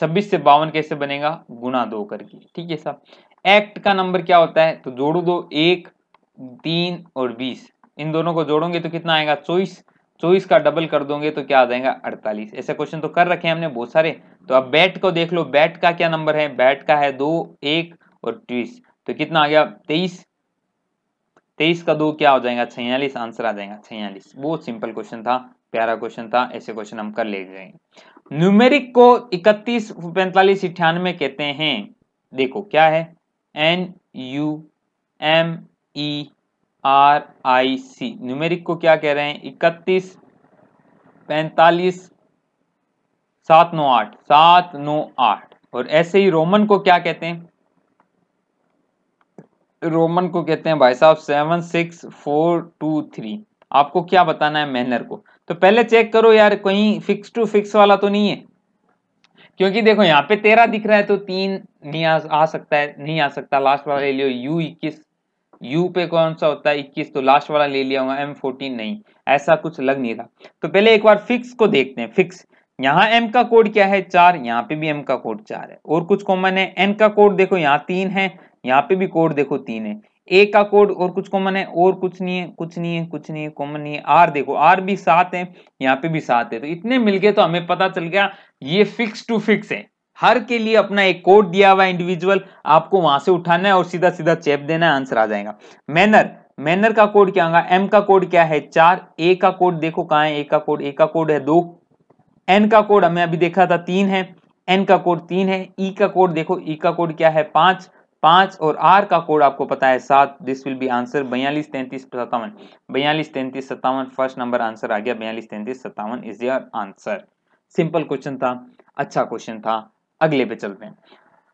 छब्बीस से बावन कैसे बनेगा गुना दो करके ठीक है साहब एक्ट का नंबर क्या होता है तो जोड़ो दो एक तीन और बीस इन दोनों को जोड़ोगे तो कितना आएगा चौबीस चौबीस का डबल कर दोगे तो क्या आ जाएगा अड़तालीस ऐसे क्वेश्चन तो कर रखे हैं हमने बहुत सारे तो अब बैट को देख लो बैट का क्या नंबर है बैट का है दो एक और ट्वीस तो कितना आ गया तेईस तेईस का दो क्या हो जाएगा छियालीस आंसर आ जाएगा छियालीस बहुत सिंपल क्वेश्चन था प्यारा क्वेश्चन था ऐसे क्वेश्चन हम कर ले गए न्यूमेरिक को इकतीस पैंतालीस अठानवे कहते हैं देखो क्या है N U M E R I C numeric को क्या कह रहे हैं इकतीस पैंतालीस सात नौ आठ सात नौ आठ और ऐसे ही रोमन को क्या कहते हैं रोमन को कहते हैं भाई साहब seven six four two three आपको क्या बताना है मैनर को तो पहले चेक करो यार कहीं फिक्स टू फिक्स वाला तो नहीं है क्योंकि देखो यहाँ पे तेरह दिख रहा है तो तीन नहीं आ, आ सकता है नहीं आ सकता लास्ट वाला ले लियो यू इक्कीस यू पे कौन सा होता है इक्कीस तो लास्ट वाला ले लिया होगा एम फोर्टीन नहीं ऐसा कुछ लग नहीं रहा तो पहले एक बार फिक्स को देखते हैं फिक्स यहाँ एम का कोड क्या है चार यहाँ पे भी एम का कोड चार है और कुछ कॉमन है एन का कोड देखो यहाँ तीन है यहाँ पे भी कोड देखो तीन है ए का कोड और कुछ कॉमन है और कुछ नहीं है कुछ नहीं है कुछ नहीं है कॉमन नहीं है आर देखो आर भी सात है यहाँ पे भी सात है तो इतने मिल गए तो हमें पता चल गया ये फिक्स टू फिक्स है हर के लिए अपना एक कोड दिया हुआ इंडिविजुअल आपको वहां से उठाना है और सीधा सीधा चेप देना है आंसर आ जाएगा मैनर मैनर का कोड क्या होगा एम का कोड क्या है चार ए का कोड देखो कहा है ए का कोड ए का कोड है दो एन का कोड हमें अभी देखा था तीन है एन का कोड तीन है ई e का कोड देखो ई e का कोड क्या है पांच पांच और आर का कोड आपको पता है सात दिस विल बी आंसर बयालीस तैंतीस सत्तावन बयालीस तैंतीस सत्तावन फर्स्ट नंबर आंसर आ गया बयालीस तैंतीस सत्तावन is your answer simple question था अच्छा क्वेश्चन था अगले पे चलते हैं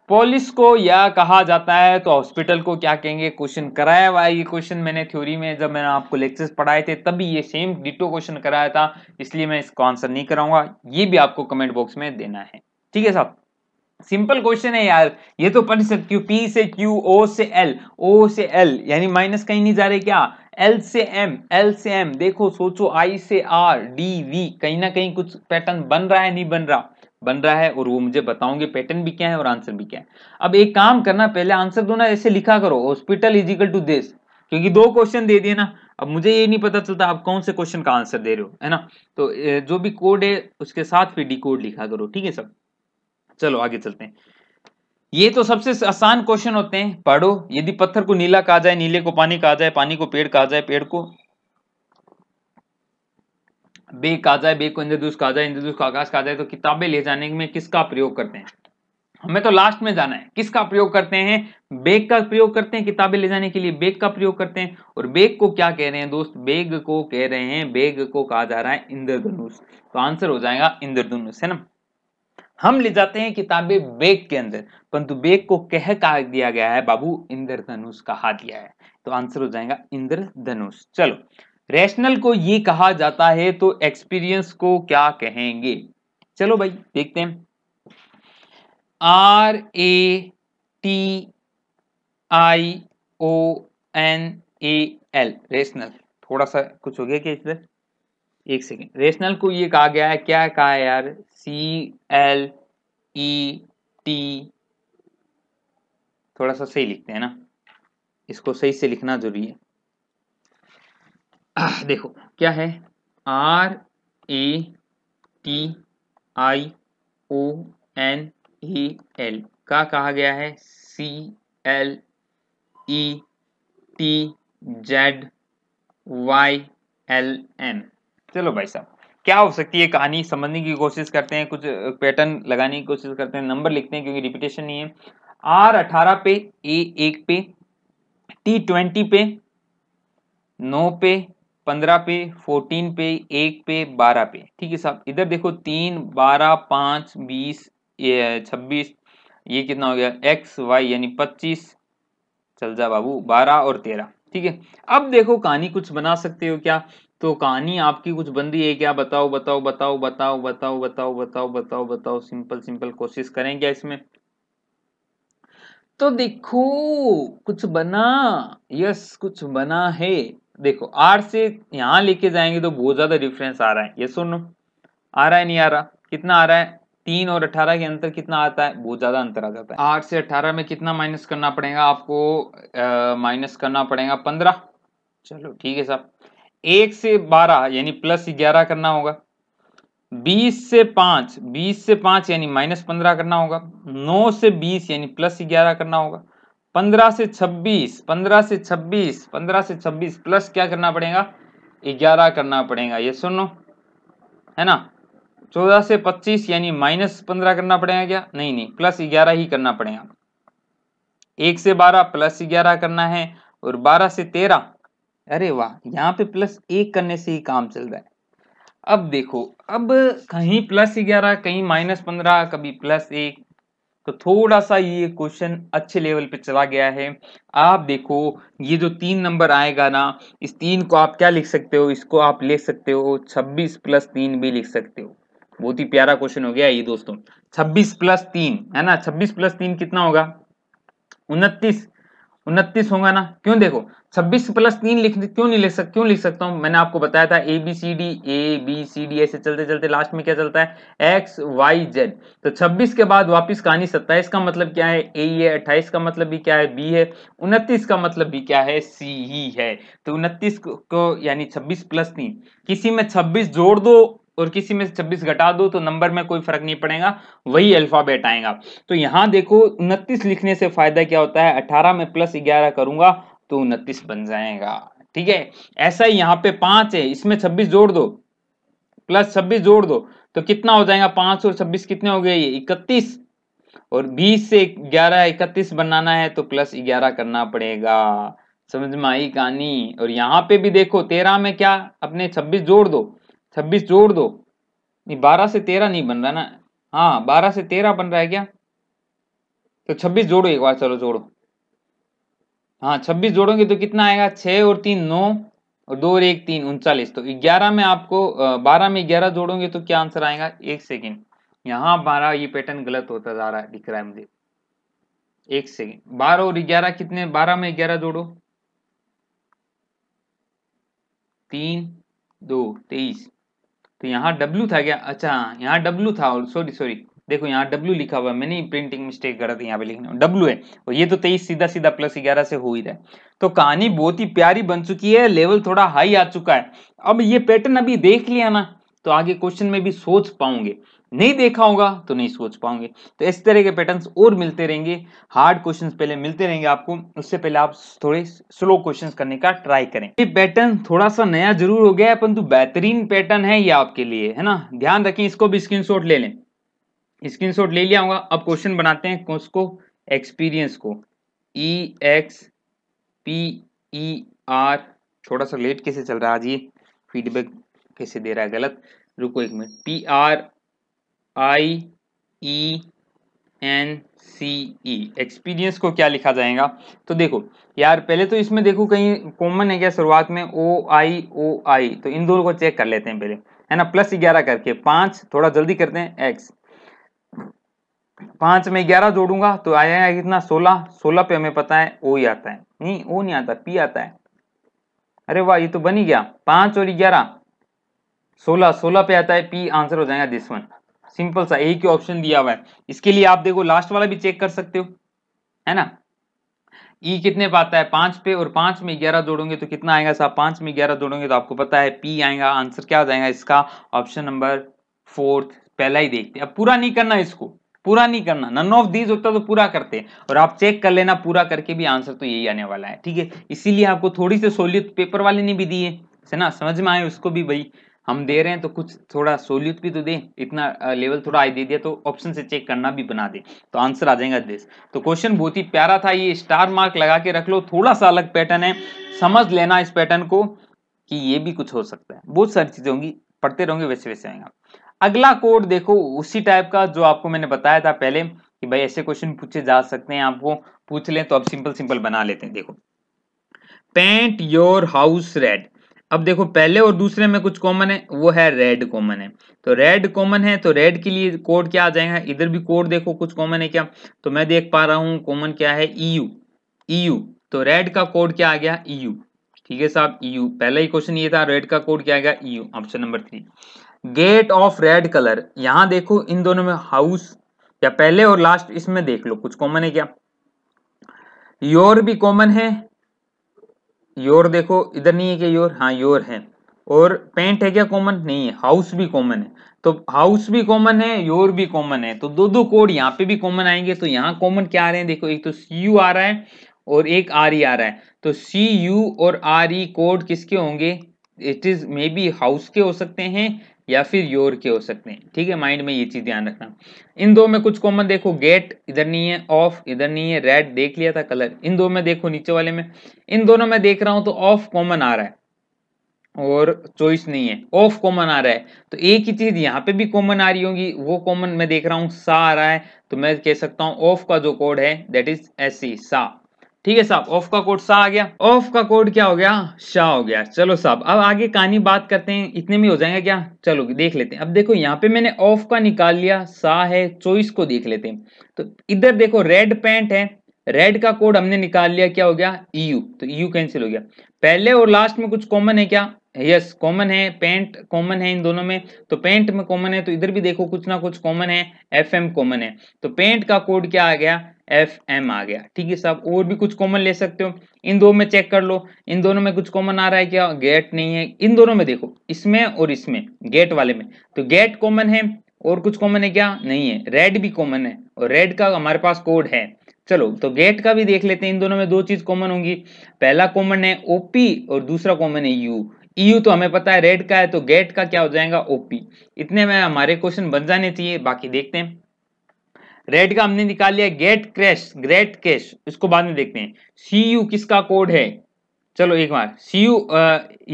पोलिस को या कहा जाता है तो हॉस्पिटल को क्या कहेंगे क्वेश्चन कराया हुआ है ये क्वेश्चन मैंने थ्योरी में जब मैंने आपको लेक्चर्स पढ़ाए थे तभी ये सेम डिटो क्वेश्चन कराया था इसलिए मैं इसको आंसर नहीं कराऊंगा ये भी आपको कमेंट बॉक्स में देना है ठीक है साहब सिंपल क्वेश्चन है यार ये तो पढ़ सकती हूँ पी से क्यू ओ से एल ओ से एल यानी माइनस कहीं नहीं जा रहे क्या एल से एम एल से एम देखो सोचो आई से आर डी वी कहीं ना कहीं कुछ पैटर्न बन रहा है नहीं बन रहा बन रहा है और वो मुझे बताओगे पैटर्न भी क्या है और आंसर भी क्या है अब एक काम करना पहले आंसर दो ना ऐसे लिखा करो hospital is equal to this क्योंकि दो क्वेश्चन दे दिए ना अब मुझे ये नहीं पता चलता आप कौन से क्वेश्चन का आंसर दे रहे हो है ना तो जो भी कोड है उसके साथ फिर डी कोड लिखा करो ठीक है सब चलो आगे चलते हैं ये तो सबसे आसान क्वेश्चन होते हैं पढ़ो यदि पत्थर को नीला कहा जाए नीले को पानी कहा जाए पानी को पेड़ कहा जाए पेड़ को बे काजा बे को इंद्रदूस काजा इंद्रदूस का आकाश काजा है तो किताबें ले जाने में किसका प्रयोग करते हैं हमें तो लास्ट में जाना है किसका प्रयोग करते हैं बेग का प्रयोग करते हैं किताबें ले जाने के लिए बेग का प्रयोग करते हैं और बेग को क्या कह रहे हैं दोस्त बेग को कह रहे हैं बेग को कहा जा रहा है इंद्रधनुष तो आंसर हो जाएगा इंद्रधनुष है ना हम ले जाते हैं किताबें बेग के अंदर परंतु बेग को कह कहा दिया गया है बाबू इंद्रधनुष कहा दिया है तो आंसर हो जाएगा इंद्रधनुष चलो रैशनल को ये कहा जाता है तो एक्सपीरियंस को क्या कहेंगे चलो भाई देखते हैं R A T I O N A L rational थोड़ा सा कुछ हो गया क्या इधर एक सेकेंड रेशनल को ये कहा गया है क्या कहा है यार सी एल ई टी थोड़ा सा सही लिखते हैं ना इसको सही से लिखना जरूरी है देखो क्या है R A T I O N A L का कहा गया है C L E T Z Y L N चलो भाई साहब क्या हो सकती है कहानी समझने की कोशिश करते हैं कुछ पैटर्न लगाने की कोशिश करते हैं नंबर लिखते हैं क्योंकि रिपीटेशन नहीं है आर अठारह पे ए एक पे टी ट्वेंटी पे नौ पे पंद्रह पे फोर्टीन पे एक पे बारह पे ठीक है साहब इधर देखो तीन बारह पाँच बीस छब्बीस ये कितना हो गया एक्स वाई यानी पच्चीस चल जा बाबू बारह और तेरह ठीक है अब देखो कहानी कुछ बना सकते हो क्या तो कहानी आपकी कुछ बन रही है क्या बताओ बताओ बताओ बताओ बताओ बताओ बताओ बताओ बताओ सिंपल सिंपल कोशिश करें क्या इसमें तो देखो कुछ बना यस कुछ बना है देखो आर से यहां लेके जाएंगे तो बहुत ज़्यादा डिफरेंस आ रहा है ये सुनो आ रहा है नहीं आ रहा कितना आ रहा है तीन और अठारह के अंतर कितना आता है बहुत ज़्यादा अंतर आ जाता है आठ से अठारह में कितना माइनस करना पड़ेगा आपको माइनस करना पड़ेगा पंद्रह चलो ठीक है साहब एक से बारह यानी प्लस ग्यारह करना होगा बीस से पांच बीस से पांच यानी माइनस पंद्रह करना होगा नौ से बीस यानी प्लस ग्यारह करना होगा पंद्रह से छब्बीस पंद्रह से छब्बीस पंद्रह से छब्बीस प्लस क्या करना पड़ेगा ग्यारह करना पड़ेगा ये सुनो है ना चौदह से पच्चीस यानी माइनस पंद्रह करना पड़ेगा क्या नहीं नहीं प्लस ग्यारह ही करना पड़ेगा एक से बारह प्लस ग्यारह करना है और बारह से तेरह अरे वाह यहाँ पे प्लस एक करने से ही काम चल रहा है अब देखो अब कहीं प्लस ग्यारह कहीं माइनस पंद्रह कभी प्लस एक तो थोड़ा सा ये क्वेश्चन अच्छे लेवल पे चला गया है आप देखो ये जो तीन नंबर आएगा ना इस तीन को आप क्या लिख सकते हो इसको आप लिख सकते हो छब्बीस प्लस तीन भी लिख सकते हो बहुत ही प्यारा क्वेश्चन हो गया ये दोस्तों छब्बीस प्लस तीन है ना छब्बीस प्लस तीन कितना होगा उनतीस उनतीस होगा ना क्यों देखो 26 प्लस तीन लिख क्यों नहीं लिख सक क्यों लिख सकता हूं मैंने आपको बताया था A B C D A B C D ऐसे चलते चलते लास्ट में क्या चलता है एक्स वाई जेड तो 26 के बाद वापस कहानी 27 का मतलब क्या है ए है अट्ठाईस का मतलब भी क्या है बी है उनतीस का मतलब भी क्या है सी ही है तो उनतीस को यानी छब्बीस प्लस तीन किसी में छब्बीस जोड़ दो और किसी में 26 छब्बीस घटा दो तो नंबर में कोई फर्क नहीं पड़ेगा वही अल्फाबेट आएगा तो यहाँ देखो उनतीस लिखने से फायदा क्या होता है अठारह में प्लस ग्यारह करूंगा तो उनतीस बन जाएगा ठीक है ऐसा ही यहाँ पे पांच है इसमें छब्बीस जोड़ दो प्लस छब्बीस जोड़ दो तो कितना हो जाएगा पांच और छब्बीस कितने हो गए ये इकतीस और बीस से ग्यारह इकतीस बनाना है तो प्लस ग्यारह करना पड़ेगा समझ में आई कहानी और यहाँ पे भी देखो तेरह में क्या अपने छब्बीस जोड़ दो छब्बीस जोड़ दो नहीं बारह से तेरह नहीं बन रहा ना हाँ बारह से तेरह बन रहा है क्या तो छब्बीस जोड़ो एक बार चलो जोड़ो हाँ छब्बीस जोड़ोगे तो कितना आएगा छः और तीन नौ और दो और एक तीन उनचालीस तो ग्यारह में आपको बारह में ग्यारह जोड़ोगे तो क्या आंसर आएगा एक सेकेंड यहाँ बारह ये पैटर्न गलत होता जा रहा है दिख रहा है मुझे एक सेकेंड बारह और ग्यारह कितने बारह में ग्यारह जोड़ो तीन दो तेईस तो यहाँ W था क्या अच्छा यहाँ W था और सॉरी सॉरी देखो यहाँ W लिखा हुआ है मैंने प्रिंटिंग मिस्टेक था यहाँ पे लिखना W है और ये तो तेईस सीधा सीधा प्लस ग्यारह से हो ही रहा है तो कहानी बहुत ही प्यारी बन चुकी है लेवल थोड़ा हाई आ चुका है अब ये पैटर्न अभी देख लिया ना तो आगे क्वेश्चन में भी सोच पाऊंगे नहीं देखा होगा तो नहीं सोच पाओगे तो इस तरह के पैटर्न्स और मिलते रहेंगे हार्ड क्वेश्चंस पहले मिलते रहेंगे आपको उससे पहले आप थोड़े स्लो क्वेश्चंस करने का ट्राई करें ये पैटर्न थोड़ा सा नया जरूर हो गया है परंतु बेहतरीन पैटर्न है ये आपके लिए है ना ध्यान रखें इसको भी स्क्रीन ले लें स्क्रीन ले लिया होगा अब क्वेश्चन बनाते हैं उसको एक्सपीरियंस को E e, X P E e, R थोड़ा सा लेट कैसे चल रहा है आज ये फीडबैक कैसे दे रहा है गलत रुको एक minute P R I E N C E experience को क्या लिखा जाएगा तो देखो यार पहले तो इसमें देखो कहीं कॉमन है क्या शुरुआत में ओ आई ओ आई तो इन दोनों को चेक कर लेते हैं पहले है ना प्लस ग्यारह करके पांच थोड़ा जल्दी करते हैं एक्स पांच में ग्यारह जोड़ूंगा तो आ जाएगा कितना सोलह सोलह पे हमें पता है ओ ही आता है नहीं ओ नहीं आता पी आता है अरे वाह ये तो बन ही गया पांच और ग्यारह सोलह सोलह पे आता है पी आंसर हो जाएगा दिस वन सिंपल सा एक ही ऑप्शन दिया हुआ है इसके लिए आप देखो लास्ट वाला भी चेक कर सकते हो है ना ई e कितने पाता है पांच पे और पांच में ग्यारह जोड़ोगे तो कितना आएगा साहब पांच में ग्यारह जोड़ोगे तो आपको पता है पी आएगा आंसर क्या हो जाएगा इसका ऑप्शन नंबर फोर्थ पहला ही देखते अब पूरा नहीं करना इसको पूरा नहीं करना नन ऑफ दीज होता तो पूरा करते और आप चेक कर लेना पूरा करके भी आंसर तो यही आने वाला है ठीक है इसीलिए आपको थोड़ी सी सहूलियत पेपर वाले ने भी दी है ना समझ में आए उसको भी भाई हम दे रहे हैं तो कुछ थोड़ा सोल्यूट भी तो दे इतना लेवल थोड़ा आई दे दिया तो ऑप्शन से चेक करना भी बना दे तो आंसर आ जाएगा दिस तो क्वेश्चन बहुत ही प्यारा था ये स्टार मार्क लगा के रख लो थोड़ा सा अलग पैटर्न है समझ लेना इस पैटर्न को कि ये भी कुछ हो सकता है बहुत सारी चीज़ें होंगी पढ़ते रहोगे वैसे वैसे आएंगे अगला कोड देखो उसी टाइप का जो आपको मैंने बताया था पहले कि भाई ऐसे क्वेश्चन पूछे जा सकते हैं आपको पूछ लें तो आप सिंपल सिंपल बना लेते हैं देखो पेंट योर हाउस रेड अब देखो पहले और दूसरे में कुछ कॉमन है वो है रेड कॉमन है तो रेड कॉमन है तो रेड के लिए कोड क्या आ जाएगा इधर भी कोड देखो कुछ कॉमन है क्या तो मैं देख पा रहा हूँ कॉमन क्या है ईयू e ईयू e तो रेड का कोड क्या आ गया ईयू e ठीक है साहब ईयू पहला ही क्वेश्चन ये था रेड का कोड क्या आ गया EU option number three gate of red colour यहां देखो इन दोनों में हाउस या पहले और लास्ट इसमें देख लो कुछ कॉमन है क्या योर भी कॉमन है योर देखो इधर नहीं है क्या योर हाँ योर है और पेंट है क्या कॉमन नहीं है हाउस भी कॉमन है तो हाउस भी कॉमन है योर भी कॉमन है तो दो दो कोड यहाँ पे भी कॉमन आएंगे तो यहाँ कॉमन क्या आ रहे हैं देखो एक तो सी यू आ रहा है और एक आर ई e आ रहा है तो सी यू और आर ई कोड किसके होंगे it is maybe house के हो सकते हैं या फिर योर के हो सकते हैं ठीक है माइंड में ये चीज़ ध्यान रखना इन दो में कुछ कॉमन देखो गेट इधर नहीं है ऑफ इधर नहीं है रेड देख लिया था कलर इन दो में देखो नीचे वाले में इन दोनों में देख रहा हूं तो ऑफ कॉमन आ रहा है और चॉइस नहीं है ऑफ कॉमन आ रहा है तो एक ही चीज़ यहाँ पे भी कॉमन आ रही होगी वो कॉमन मैं देख रहा हूँ सा आ रहा है तो मैं कह सकता हूँ ऑफ का जो कोड है दैट इज एस सी सा ठीक है साहब ऑफ का कोड सा आ गया ऑफ का कोड क्या हो गया शाह हो गया चलो साहब अब आगे कहानी बात करते हैं इतने में हो जाएंगे क्या चलो देख लेते हैं अब देखो यहाँ पे मैंने ऑफ का निकाल लिया सा है चोइस को देख लेते हैं तो इधर देखो रेड पैंट है रेड का कोड हमने निकाल लिया क्या हो गया ईयू e तो ईयू e कैंसिल हो गया पहले और लास्ट में कुछ कॉमन है क्या यस कॉमन है पेंट कॉमन है इन दोनों में तो पेंट में कॉमन है तो इधर भी देखो कुछ ना कुछ कॉमन है एफ एम कॉमन है तो पेंट का कोड क्या आ गया एफ एम आ गया ठीक है साहब और भी कुछ कॉमन ले सकते हो इन दो में चेक कर लो इन दोनों में कुछ कॉमन आ रहा है क्या गेट नहीं है इन दोनों में देखो इसमें और इसमें गेट वाले में तो गेट कॉमन है और कुछ कॉमन है क्या नहीं है रेड भी कॉमन है और रेड का हमारे पास कोड है चलो तो गेट का भी देख लेते हैं इन दोनों में दो चीज कॉमन होंगी पहला कॉमन है ओपी और दूसरा कॉमन है यू ईयू e तो हमें पता है रेड का है तो गेट का क्या हो जाएगा ओपी इतने में हमारे क्वेश्चन बन जाने चाहिए बाकी देखते हैं रेड का हमने निकाल लिया गेट क्रैश ग्रेट कैश उसको बाद में देखते हैं सी यू किसका कोड है चलो एक बार सी यू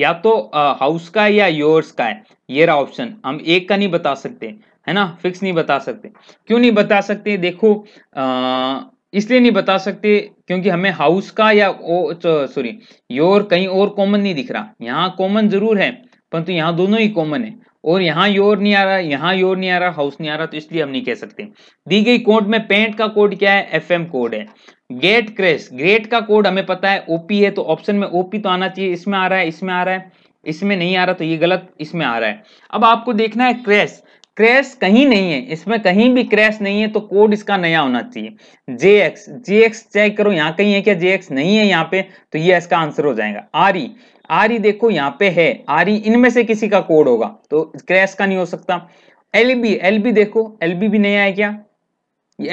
या तो हाउस का या योर्स का है ये रहा ऑप्शन हम एक का नहीं बता सकते है ना फिक्स नहीं बता सकते क्यों नहीं बता सकते देखो इसलिए नहीं बता सकते क्योंकि हमें हाउस का या सॉरी योर कहीं और कॉमन नहीं दिख रहा यहाँ कॉमन जरूर है परंतु तो यहाँ दोनों ही कॉमन है और यहाँ योर नहीं आ रहा यहाँ योर नहीं आ रहा हाउस नहीं आ रहा तो इसलिए हम नहीं कह सकते दी गई कोड में पेंट का कोड क्या है एफ कोड है गेट क्रेश ग्रेट का कोड हमें पता है ओपी है तो ऑप्शन में ओपी तो आना चाहिए इसमें आ रहा है इसमें आ रहा है इसमें नहीं आ रहा तो ये गलत इसमें आ रहा है अब आपको देखना है क्रेश क्रैश कहीं नहीं है इसमें कहीं भी क्रैश नहीं है तो कोड इसका नया होना चाहिए J X J X check करो यहाँ कहीं है क्या जे एक्स नहीं है यहाँ पे तो ये इसका आंसर हो जाएगा आर ई आर ई देखो यहाँ पे है आर ई इनमें से किसी का कोड होगा तो क्रैश का नहीं हो सकता एल बी एल बी देखो एल बी भी नया है क्या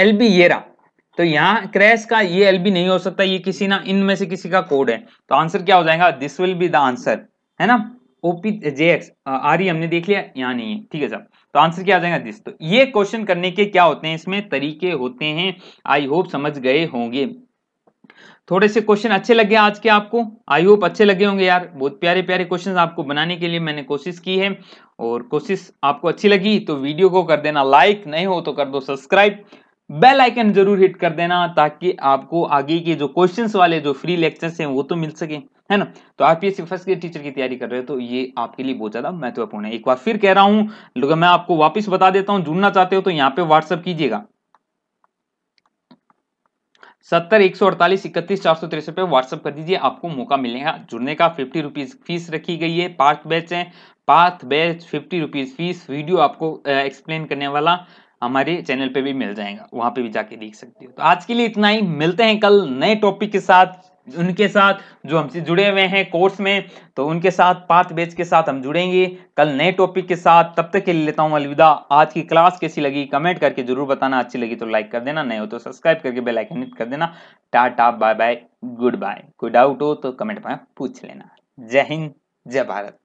एल बी ये रहा तो यहाँ क्रैश का ये एल बी नहीं हो सकता ये किसी ना इनमें से किसी का कोड है तो आंसर क्या हो जाएगा this will be the answer है ना OP J X R E हमने देख लिया यहाँ नहीं है ठीक है साहब तो आंसर क्या आ जाएगा दिस तो ये क्वेश्चन करने के क्या होते हैं इसमें तरीके होते हैं आई होप समझ गए होंगे थोड़े से क्वेश्चन अच्छे लगे आज के आपको आई होप अच्छे लगे होंगे यार बहुत प्यारे प्यारे क्वेश्चन आपको बनाने के लिए मैंने कोशिश की है और कोशिश आपको अच्छी लगी तो वीडियो को कर देना लाइक नहीं हो तो कर दो सब्सक्राइब बेल आइकन जरूर हिट कर देना ताकि आपको आगे के जो क्वेश्चंस वाले जो फ्री लेक्चर्स हैं वो तो मिल सके है ना तो आप ये फर्स्ट ईयर टीचर की तैयारी कर रहे हो तो ये आपके लिए बहुत ज्यादा महत्वपूर्ण है एक बार फिर कह रहा हूं मैं आपको वापस बता देता हूं जुड़ना चाहते हो तो यहाँ पे व्हाट्सअप कीजिएगा सत्तर एक सौ अड़तालीस इकतीस चार सौ तिरसठ पे व्हाट्सअप कर दीजिए आपको मौका मिलेगा जुड़ने का फिफ्टी रुपीज फीस रखी गई है पार्थ बैच है Parth batch fifty rupees fees video आपको एक्सप्लेन करने वाला हमारे चैनल पे भी मिल जाएगा वहां पे भी जाके देख सकते हो तो आज के लिए इतना ही मिलते हैं कल नए टॉपिक के साथ उनके साथ जो हमसे जुड़े हुए हैं कोर्स में तो उनके साथ पाथ बेच के साथ हम जुड़ेंगे कल नए टॉपिक के साथ तब तक के लिए लेता हूँ अलविदा आज की क्लास कैसी लगी कमेंट करके जरूर बताना अच्छी लगी तो लाइक कर देना नए हो तो सब्सक्राइब करके बेल आइकन हिट कर देना tata bye bye goodbye कोई डाउट हो तो कमेंट में पूछ लेना जय हिंद जय भारत